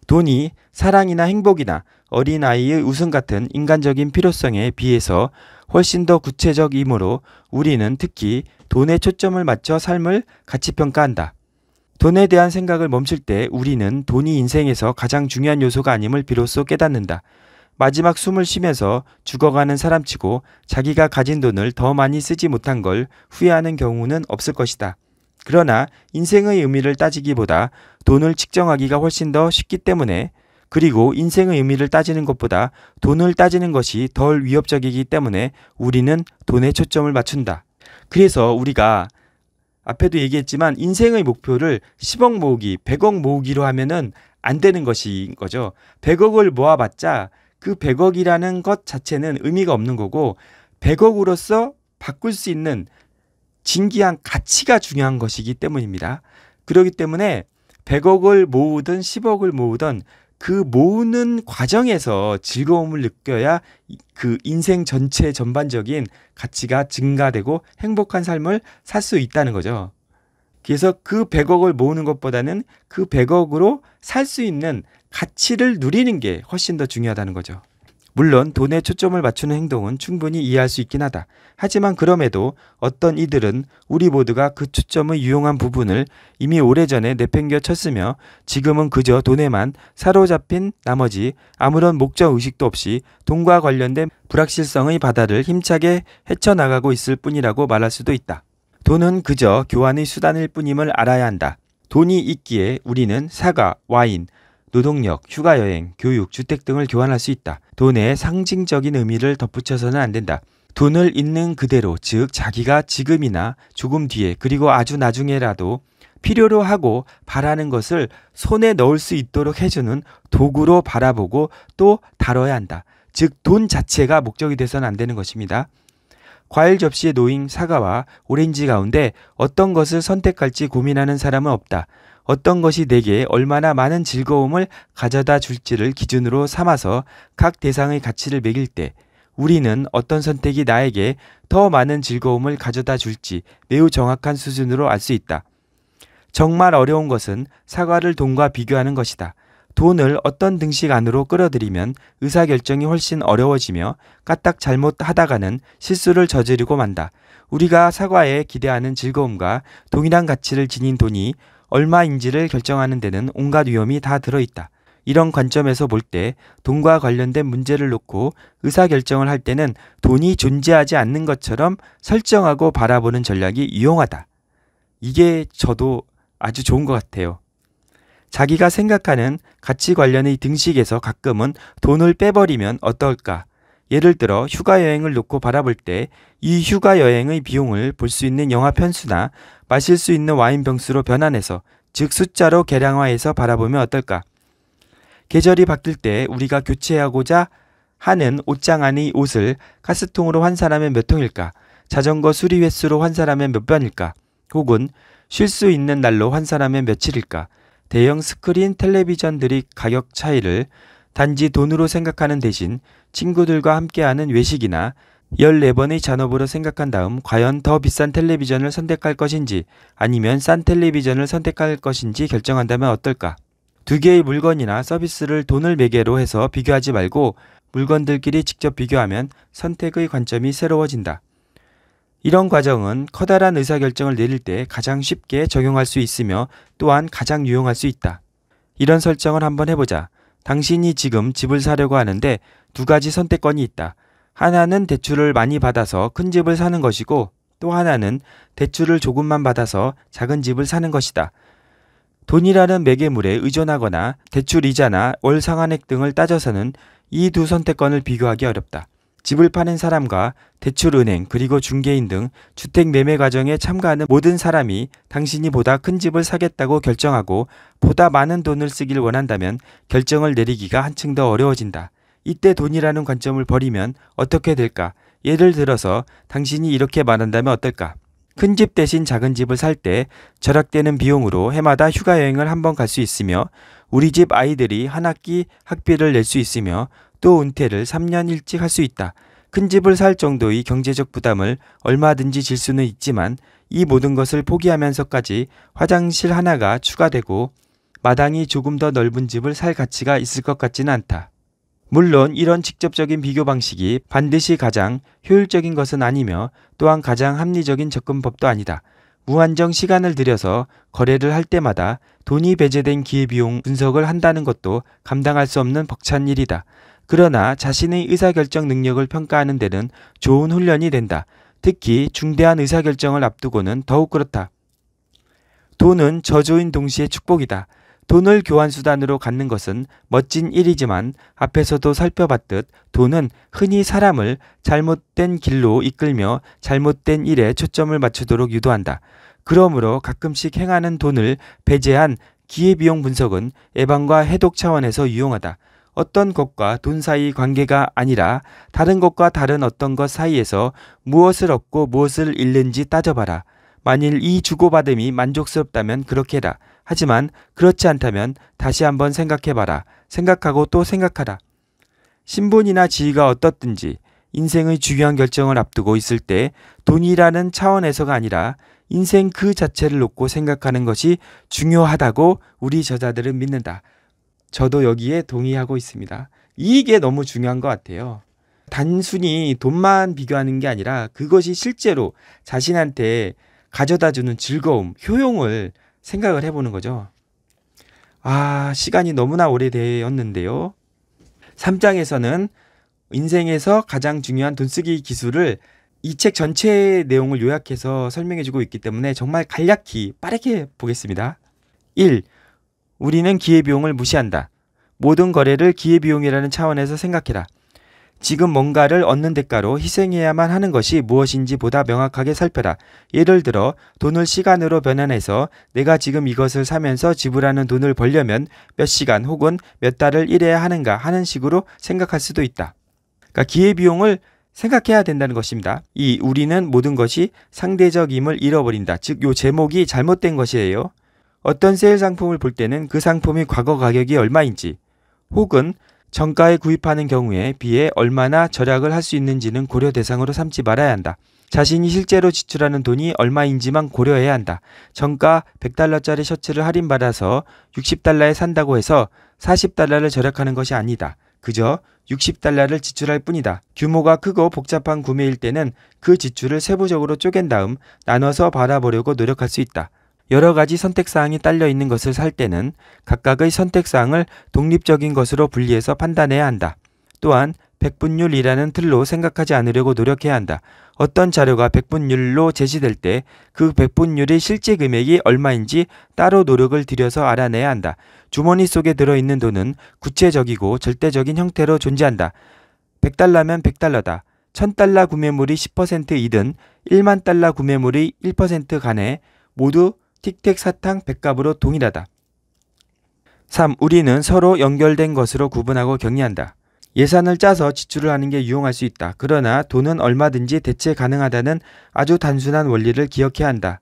돈이 사랑이나 행복이나 어린아이의 웃음 같은 인간적인 필요성에 비해서 훨씬 더 구체적이므로 우리는 특히 돈에 초점을 맞춰 삶을 가치 평가한다. 돈에 대한 생각을 멈출 때 우리는 돈이 인생에서 가장 중요한 요소가 아님을 비로소 깨닫는다. 마지막 숨을 쉬면서 죽어가는 사람치고 자기가 가진 돈을 더 많이 쓰지 못한 걸 후회하는 경우는 없을 것이다. 그러나 인생의 의미를 따지기보다 돈을 측정하기가 훨씬 더 쉽기 때문에 그리고 인생의 의미를 따지는 것보다 돈을 따지는 것이 덜 위협적이기 때문에 우리는 돈에 초점을 맞춘다. 그래서 우리가 앞에도 얘기했지만 인생의 목표를 10억 모으기, 100억 모으기로 하면은 안 되는 것인 거죠. 100억을 모아봤자 그 100억이라는 것 자체는 의미가 없는 거고 100억으로서 바꿀 수 있는 진기한 가치가 중요한 것이기 때문입니다. 그러기 때문에 100억을 모으든 10억을 모으든 그 모으는 과정에서 즐거움을 느껴야 그 인생 전체 전반적인 가치가 증가되고 행복한 삶을 살 수 있다는 거죠. 그래서 그 100억을 모으는 것보다는 그 100억으로 살 수 있는 가치를 누리는 게 훨씬 더 중요하다는 거죠. 물론 돈에 초점을 맞추는 행동은 충분히 이해할 수 있긴 하다. 하지만 그럼에도 어떤 이들은 우리 모두가 그 초점의 유용한 부분을 이미 오래전에 내팽겨 쳤으며 지금은 그저 돈에만 사로잡힌 나머지 아무런 목적 의식도 없이 돈과 관련된 불확실성의 바다를 힘차게 헤쳐나가고 있을 뿐이라고 말할 수도 있다. 돈은 그저 교환의 수단일 뿐임을 알아야 한다. 돈이 있기에 우리는 사과, 와인, 노동력, 휴가 여행, 교육, 주택 등을 교환할 수 있다. 돈에 상징적인 의미를 덧붙여서는 안 된다. 돈을 있는 그대로, 즉 자기가 지금이나 조금 뒤에 그리고 아주 나중에라도 필요로 하고 바라는 것을 손에 넣을 수 있도록 해주는 도구로 바라보고 또 다뤄야 한다. 즉 돈 자체가 목적이 돼서는 안 되는 것입니다. 과일 접시에 놓인 사과와 오렌지 가운데 어떤 것을 선택할지 고민하는 사람은 없다. 어떤 것이 내게 얼마나 많은 즐거움을 가져다 줄지를 기준으로 삼아서 각 대상의 가치를 매길 때 우리는 어떤 선택이 나에게 더 많은 즐거움을 가져다 줄지 매우 정확한 수준으로 알 수 있다. 정말 어려운 것은 사과를 돈과 비교하는 것이다. 돈을 어떤 등식 안으로 끌어들이면 의사결정이 훨씬 어려워지며 까딱 잘못하다가는 실수를 저지르고 만다. 우리가 사과에 기대하는 즐거움과 동일한 가치를 지닌 돈이 얼마인지를 결정하는 데는 온갖 위험이 다 들어있다. 이런 관점에서 볼 때 돈과 관련된 문제를 놓고 의사결정을 할 때는 돈이 존재하지 않는 것처럼 설정하고 바라보는 전략이 유용하다. 이게 저도 아주 좋은 것 같아요. 자기가 생각하는 가치 관련의 등식에서 가끔은 돈을 빼버리면 어떨까? 예를 들어 휴가 여행을 놓고 바라볼 때 이 휴가 여행의 비용을 볼 수 있는 영화 편수나 마실 수 있는 와인 병수로 변환해서 즉 숫자로 계량화해서 바라보면 어떨까? 계절이 바뀔 때 우리가 교체하고자 하는 옷장 안의 옷을 가스통으로 환산하면 몇 통일까? 자전거 수리 횟수로 환산하면 몇 번일까? 혹은 쉴 수 있는 날로 환산하면 며칠일까? 대형 스크린 텔레비전들이 가격 차이를 단지 돈으로 생각하는 대신 친구들과 함께하는 외식이나 14번의 잔업으로 생각한 다음 과연 더 비싼 텔레비전을 선택할 것인지 아니면 싼 텔레비전을 선택할 것인지 결정한다면 어떨까? 두 개의 물건이나 서비스를 돈을 매개로 해서 비교하지 말고 물건들끼리 직접 비교하면 선택의 관점이 새로워진다. 이런 과정은 커다란 의사결정을 내릴 때 가장 쉽게 적용할 수 있으며 또한 가장 유용할 수 있다. 이런 설정을 한번 해보자. 당신이 지금 집을 사려고 하는데 두 가지 선택권이 있다. 하나는 대출을 많이 받아서 큰 집을 사는 것이고 또 하나는 대출을 조금만 받아서 작은 집을 사는 것이다. 돈이라는 매개물에 의존하거나 대출 이자나 월 상환액 등을 따져서는 이 두 선택권을 비교하기 어렵다. 집을 파는 사람과 대출 은행 그리고 중개인 등 주택 매매 과정에 참가하는 모든 사람이 당신이 보다 큰 집을 사겠다고 결정하고 보다 많은 돈을 쓰길 원한다면 결정을 내리기가 한층 더 어려워진다. 이때 돈이라는 관점을 버리면 어떻게 될까? 예를 들어서 당신이 이렇게 말한다면 어떨까? 큰 집 대신 작은 집을 살 때 절약되는 비용으로 해마다 휴가 여행을 한번 갈 수 있으며 우리 집 아이들이 한 학기 학비를 낼 수 있으며 또 은퇴를 3년 일찍 할 수 있다. 큰 집을 살 정도의 경제적 부담을 얼마든지 질 수는 있지만 이 모든 것을 포기하면서까지 화장실 하나가 추가되고 마당이 조금 더 넓은 집을 살 가치가 있을 것 같지는 않다. 물론 이런 직접적인 비교 방식이 반드시 가장 효율적인 것은 아니며 또한 가장 합리적인 접근법도 아니다. 무한정 시간을 들여서 거래를 할 때마다 돈이 배제된 기회비용 분석을 한다는 것도 감당할 수 없는 벅찬 일이다. 그러나 자신의 의사결정 능력을 평가하는 데는 좋은 훈련이 된다. 특히 중대한 의사결정을 앞두고는 더욱 그렇다. 돈은 저조인 동시에 축복이다. 돈을 교환수단으로 갖는 것은 멋진 일이지만 앞에서도 살펴봤듯 돈은 흔히 사람을 잘못된 길로 이끌며 잘못된 일에 초점을 맞추도록 유도한다. 그러므로 가끔씩 행하는 돈을 배제한 기회비용 분석은 예방과 해독 차원에서 유용하다. 어떤 것과 돈 사이 관계가 아니라 다른 것과 다른 어떤 것 사이에서 무엇을 얻고 무엇을 잃는지 따져봐라. 만일 이 주고받음이 만족스럽다면 그렇게 해라. 하지만 그렇지 않다면 다시 한번 생각해봐라. 생각하고 또 생각하라. 신분이나 지위가 어떻든지 인생의 중요한 결정을 앞두고 있을 때 돈이라는 차원에서가 아니라 인생 그 자체를 놓고 생각하는 것이 중요하다고 우리 저자들은 믿는다. 저도 여기에 동의하고 있습니다. 이게 너무 중요한 것 같아요. 단순히 돈만 비교하는 게 아니라 그것이 실제로 자신한테 가져다 주는 즐거움, 효용을 생각을 해보는 거죠. 아, 시간이 너무나 오래되었는데요. 3장에서는 인생에서 가장 중요한 돈쓰기 기술을 이 책 전체의 내용을 요약해서 설명해주고 있기 때문에 정말 간략히 빠르게 보겠습니다. 1. 우리는 기회비용을 무시한다. 모든 거래를 기회비용이라는 차원에서 생각해라. 지금 뭔가를 얻는 대가로 희생해야만 하는 것이 무엇인지 보다 명확하게 살펴라. 예를 들어 돈을 시간으로 변환해서 내가 지금 이것을 사면서 지불하는 돈을 벌려면 몇 시간 혹은 몇 달을 일해야 하는가 하는 식으로 생각할 수도 있다. 그러니까 기회비용을 생각해야 된다는 것입니다. 이 우리는 모든 것이 상대적임을 잃어버린다. 즉요 제목이 잘못된 것이에요. 어떤 세일 상품을 볼 때는 그 상품이 과거 가격이 얼마인지 혹은 정가에 구입하는 경우에 비해 얼마나 절약을 할 수 있는지는 고려 대상으로 삼지 말아야 한다. 자신이 실제로 지출하는 돈이 얼마인지만 고려해야 한다. 정가 100달러짜리 셔츠를 할인받아서 60달러에 산다고 해서 40달러를 절약하는 것이 아니다. 그저 60달러를 지출할 뿐이다. 규모가 크고 복잡한 구매일 때는 그 지출을 세부적으로 쪼갠 다음 나눠서 바라보려고 노력할 수 있다. 여러 가지 선택사항이 딸려 있는 것을 살 때는 각각의 선택사항을 독립적인 것으로 분리해서 판단해야 한다. 또한 백분율이라는 틀로 생각하지 않으려고 노력해야 한다. 어떤 자료가 백분율로 제시될 때 그 백분율의 실제 금액이 얼마인지 따로 노력을 들여서 알아내야 한다. 주머니 속에 들어있는 돈은 구체적이고 절대적인 형태로 존재한다. 100달러면 100달러다. 1000달러 구매물이 10%이든 1만 달러 구매물이 1% 간에 모두 틱택 사탕 백갑으로 동일하다. 3. 우리는 서로 연결된 것으로 구분하고 격리한다. 예산을 짜서 지출을 하는 게 유용할 수 있다. 그러나 돈은 얼마든지 대체 가능하다는 아주 단순한 원리를 기억해야 한다.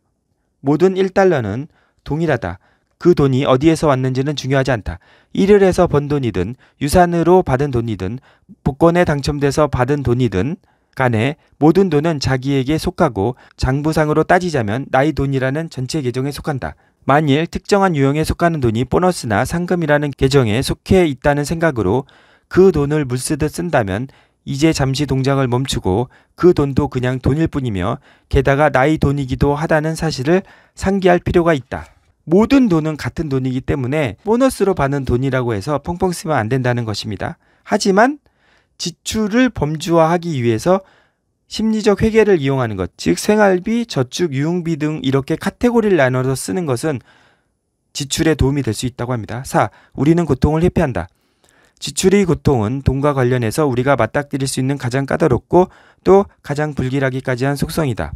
모든 1달러는 동일하다. 그 돈이 어디에서 왔는지는 중요하지 않다. 일을 해서 번 돈이든 유산으로 받은 돈이든 복권에 당첨돼서 받은 돈이든 간에 모든 돈은 자기에게 속하고 장부상으로 따지자면 나의 돈이라는 전체 계정에 속한다. 만일 특정한 유형에 속하는 돈이 보너스나 상금이라는 계정에 속해 있다는 생각으로 그 돈을 물쓰듯 쓴다면 이제 잠시 동작을 멈추고 그 돈도 그냥 돈일 뿐이며 게다가 나의 돈이기도 하다는 사실을 상기할 필요가 있다. 모든 돈은 같은 돈이기 때문에 보너스로 받는 돈이라고 해서 펑펑 쓰면 안 된다는 것입니다. 하지만 지출을 범주화하기 위해서 심리적 회계를 이용하는 것, 즉 생활비, 저축, 유흥비 등 이렇게 카테고리를 나눠서 쓰는 것은 지출에 도움이 될 수 있다고 합니다. 4. 우리는 고통을 회피한다. 지출의 고통은 돈과 관련해서 우리가 맞닥뜨릴 수 있는 가장 까다롭고 또 가장 불길하기까지 한 속성이다.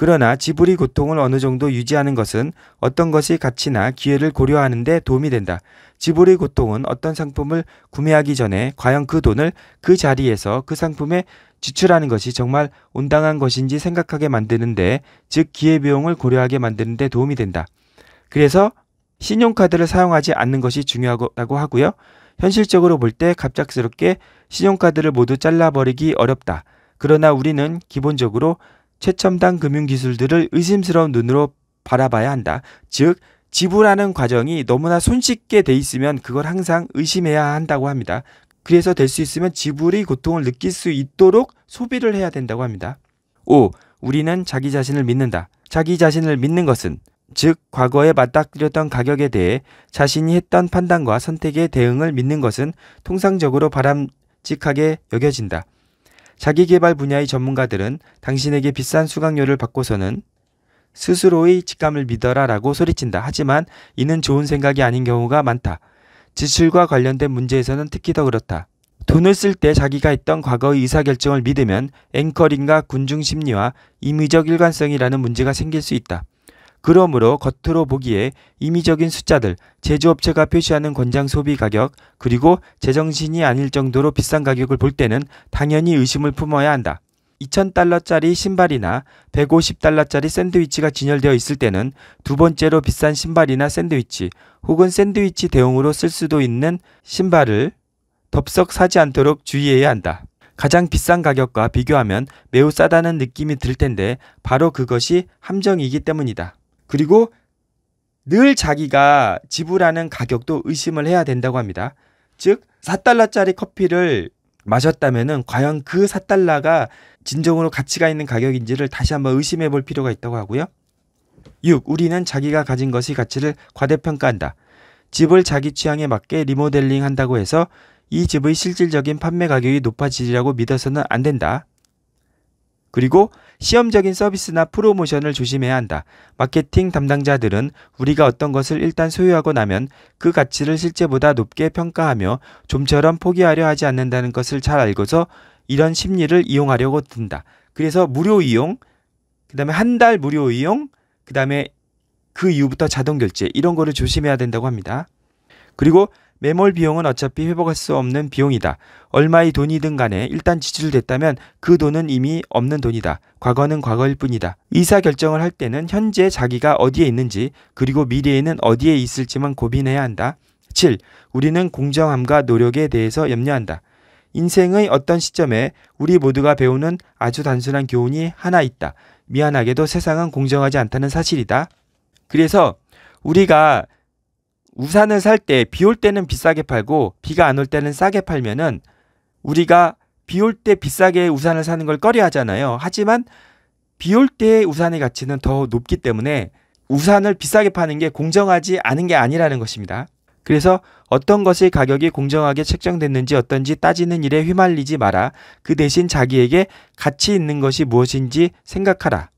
그러나 지불이 고통을 어느 정도 유지하는 것은 어떤 것이 가치나 기회를 고려하는 데 도움이 된다. 지불의 고통은 어떤 상품을 구매하기 전에 과연 그 돈을 그 자리에서 그 상품에 지출하는 것이 정말 온당한 것인지 생각하게 만드는데 즉 기회비용을 고려하게 만드는데 도움이 된다. 그래서 신용카드를 사용하지 않는 것이 중요하다고 하고요. 현실적으로 볼 때 갑작스럽게 신용카드를 모두 잘라버리기 어렵다. 그러나 우리는 기본적으로 최첨단 금융기술들을 의심스러운 눈으로 바라봐야 한다. 즉, 지불하는 과정이 너무나 손쉽게 돼 있으면 그걸 항상 의심해야 한다고 합니다. 그래서 될 수 있으면 지불의 고통을 느낄 수 있도록 소비를 해야 된다고 합니다. 5. 우리는 자기 자신을 믿는다. 자기 자신을 믿는 것은 즉 과거에 맞닥뜨렸던 가격에 대해 자신이 했던 판단과 선택의 대응을 믿는 것은 통상적으로 바람직하게 여겨진다. 자기개발 분야의 전문가들은 당신에게 비싼 수강료를 받고서는 스스로의 직감을 믿어라 라고 소리친다. 하지만 이는 좋은 생각이 아닌 경우가 많다. 지출과 관련된 문제에서는 특히 더 그렇다. 돈을 쓸 때 자기가 했던 과거의 의사결정을 믿으면 앵커링과 군중심리와 임의적 일관성이라는 문제가 생길 수 있다. 그러므로 겉으로 보기에 임의적인 숫자들, 제조업체가 표시하는 권장 소비 가격, 그리고 제정신이 아닐 정도로 비싼 가격을 볼 때는 당연히 의심을 품어야 한다. 2,000달러짜리 신발이나 150달러짜리 샌드위치가 진열되어 있을 때는 두 번째로 비싼 신발이나 샌드위치 혹은 샌드위치 대용으로 쓸 수도 있는 신발을 덥석 사지 않도록 주의해야 한다. 가장 비싼 가격과 비교하면 매우 싸다는 느낌이 들 텐데 바로 그것이 함정이기 때문이다. 그리고 늘 자기가 지불하는 가격도 의심을 해야 된다고 합니다. 즉 4달러짜리 커피를 마셨다면 과연 그 4달러가 진정으로 가치가 있는 가격인지를 다시 한번 의심해 볼 필요가 있다고 하고요. 6. 우리는 자기가 가진 것이 가치를 과대평가한다. 집을 자기 취향에 맞게 리모델링 한다고 해서 이 집의 실질적인 판매 가격이 높아지리라고 믿어서는 안 된다. 그리고 시험적인 서비스나 프로모션을 조심해야 한다. 마케팅 담당자들은 우리가 어떤 것을 일단 소유하고 나면 그 가치를 실제보다 높게 평가하며 좀처럼 포기하려 하지 않는다는 것을 잘 알고서 이런 심리를 이용하려고 든다. 그래서 무료 이용, 그 다음에 한 달 무료 이용, 그 다음에 그 이후부터 자동 결제 이런 거를 조심해야 된다고 합니다. 그리고 매몰 비용은 어차피 회복할 수 없는 비용이다. 얼마의 돈이든 간에 일단 지출됐다면 그 돈은 이미 없는 돈이다. 과거는 과거일 뿐이다. 의사 결정을 할 때는 현재 자기가 어디에 있는지 그리고 미래에는 어디에 있을지만 고민해야 한다. 7. 우리는 공정함과 노력에 대해서 염려한다. 인생의 어떤 시점에 우리 모두가 배우는 아주 단순한 교훈이 하나 있다. 미안하게도 세상은 공정하지 않다는 사실이다. 그래서 우리가 우산을 살 때 비 올 때는 비싸게 팔고 비가 안 올 때는 싸게 팔면은 우리가 비 올 때 비싸게 우산을 사는 걸 꺼려 하잖아요. 하지만 비 올 때의 우산의 가치는 더 높기 때문에 우산을 비싸게 파는 게 공정하지 않은 게 아니라는 것입니다. 그래서 어떤 것의 가격이 공정하게 책정됐는지 어떤지 따지는 일에 휘말리지 마라. 그 대신 자기에게 가치 있는 것이 무엇인지 생각하라.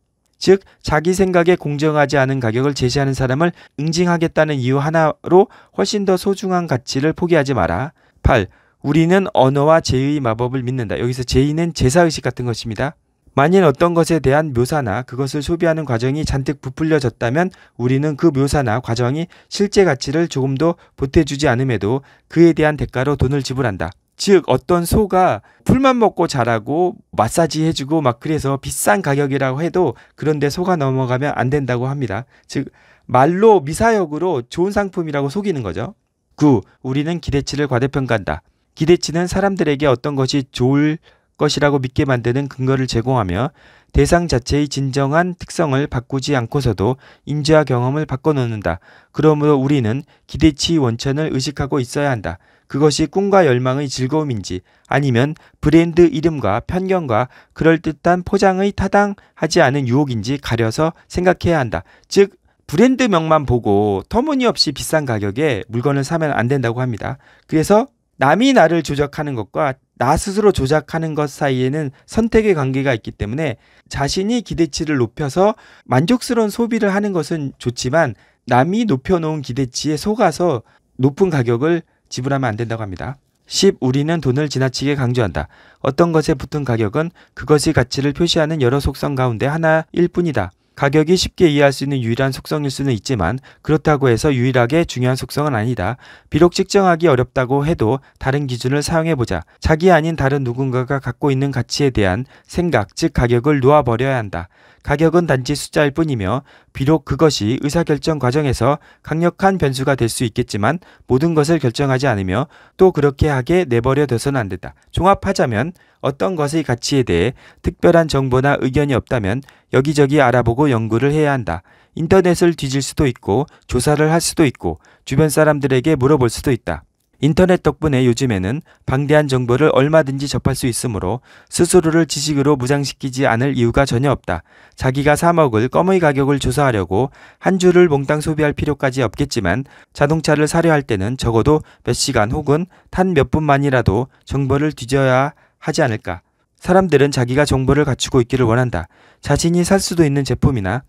즉 자기 생각에 공정하지 않은 가격을 제시하는 사람을 응징하겠다는 이유 하나로 훨씬 더 소중한 가치를 포기하지 마라. 8. 우리는 언어와 제의 마법을 믿는다. 여기서 제의는 제사의식 같은 것입니다. 만일 어떤 것에 대한 묘사나 그것을 소비하는 과정이 잔뜩 부풀려졌다면 우리는 그 묘사나 과정이 실제 가치를 조금도 보태주지 않음에도 그에 대한 대가로 돈을 지불한다. 즉 어떤 소가 풀만 먹고 자라고 마사지 해주고 막 그래서 비싼 가격이라고 해도 그런데 소가 넘어가면 안 된다고 합니다. 즉 말로 미사역으로 좋은 상품이라고 속이는 거죠. 9. 우리는 기대치를 과대평가한다. 기대치는 사람들에게 어떤 것이 좋을 것이라고 믿게 만드는 근거를 제공하며 대상 자체의 진정한 특성을 바꾸지 않고서도 인지와 경험을 바꿔놓는다. 그러므로 우리는 기대치 원천을 의식하고 있어야 한다. 그것이 꿈과 열망의 즐거움인지 아니면 브랜드 이름과 편견과 그럴듯한 포장의 타당하지 않은 유혹인지 가려서 생각해야 한다. 즉 브랜드명만 보고 터무니없이 비싼 가격에 물건을 사면 안 된다고 합니다. 그래서 남이 나를 조작하는 것과 나 스스로 조작하는 것 사이에는 선택의 관계가 있기 때문에 자신이 기대치를 높여서 만족스러운 소비를 하는 것은 좋지만 남이 높여놓은 기대치에 속아서 높은 가격을 지불하면 안 된다고 합니다. 10. 우리는 돈을 지나치게 강조한다. 어떤 것에 붙은 가격은 그것이 가치를 표시하는 여러 속성 가운데 하나일 뿐이다. 가격이 쉽게 이해할 수 있는 유일한 속성일 수는 있지만 그렇다고 해서 유일하게 중요한 속성은 아니다. 비록 측정하기 어렵다고 해도 다른 기준을 사용해보자. 자기 아닌 다른 누군가가 갖고 있는 가치에 대한 생각, 즉 가격을 놓아버려야 한다. 가격은 단지 숫자일 뿐이며 비록 그것이 의사결정 과정에서 강력한 변수가 될 수 있겠지만 모든 것을 결정하지 않으며 또 그렇게 하게 내버려 둬서는 안 된다. 종합하자면 어떤 것의 가치에 대해 특별한 정보나 의견이 없다면 여기저기 알아보고 연구를 해야 한다. 인터넷을 뒤질 수도 있고 조사를 할 수도 있고 주변 사람들에게 물어볼 수도 있다. 인터넷 덕분에 요즘에는 방대한 정보를 얼마든지 접할 수 있으므로 스스로를 지식으로 무장시키지 않을 이유가 전혀 없다. 자기가 사 먹을 껌의 가격을 조사하려고 한 주를 몽땅 소비할 필요까지 없겠지만 자동차를 사려 할 때는 적어도 몇 시간 혹은 단몇 분만이라도 정보를 뒤져야 하지 않을까. 사람들은 자기가 정보를 갖추고 있기를 원한다. 자신이 살 수도 있는 제품이나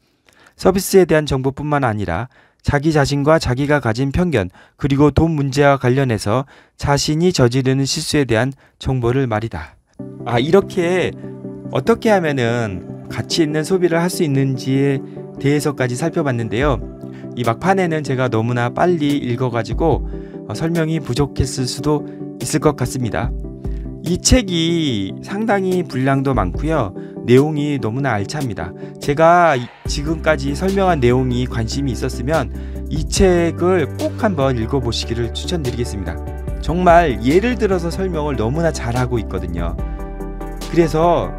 서비스에 대한 정보뿐만 아니라 자기 자신과 자기가 가진 편견, 그리고 돈 문제와 관련해서 자신이 저지르는 실수에 대한 정보를 말이다. 아, 이렇게 어떻게 하면은 가치 있는 소비를 할 수 있는지에 대해서까지 살펴봤는데요. 이 막판에는 제가 너무나 빨리 읽어가지고 어, 설명이 부족했을 수도 있을 것 같습니다. 이 책이 상당히 분량도 많고요. 내용이 너무나 알찹니다. 제가 지금까지 설명한 내용이 관심이 있었으면 이 책을 꼭 한번 읽어보시기를 추천드리겠습니다. 정말 예를 들어서 설명을 너무나 잘하고 있거든요. 그래서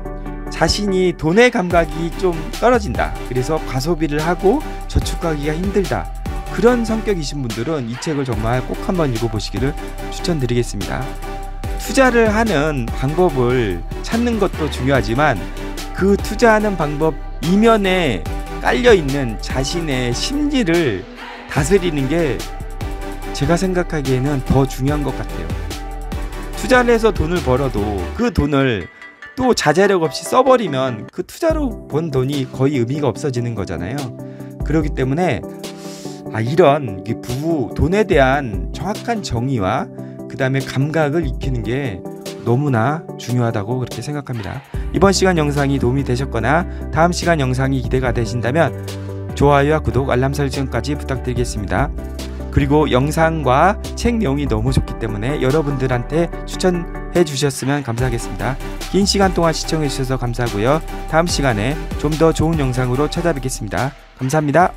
자신이 돈의 감각이 좀 떨어진다. 그래서 과소비를 하고 저축하기가 힘들다. 그런 성격이신 분들은 이 책을 정말 꼭 한번 읽어보시기를 추천드리겠습니다. 투자를 하는 방법을 찾는 것도 중요하지만 그 투자하는 방법 이면에 깔려있는 자신의 심리를 다스리는 게 제가 생각하기에는 더 중요한 것 같아요. 투자를 해서 돈을 벌어도 그 돈을 또 자제력 없이 써버리면 그 투자로 번 돈이 거의 의미가 없어지는 거잖아요. 그렇기 때문에 아, 이런 부부 돈에 대한 정확한 정의와 그 다음에 감각을 익히는 게 너무나 중요하다고 그렇게 생각합니다. 이번 시간 영상이 도움이 되셨거나 다음 시간 영상이 기대가 되신다면 좋아요와 구독, 알람 설정까지 부탁드리겠습니다. 그리고 영상과 책 내용이 너무 좋기 때문에 여러분들한테 추천해 주셨으면 감사하겠습니다. 긴 시간 동안 시청해 주셔서 감사하고요. 다음 시간에 좀 더 좋은 영상으로 찾아뵙겠습니다. 감사합니다.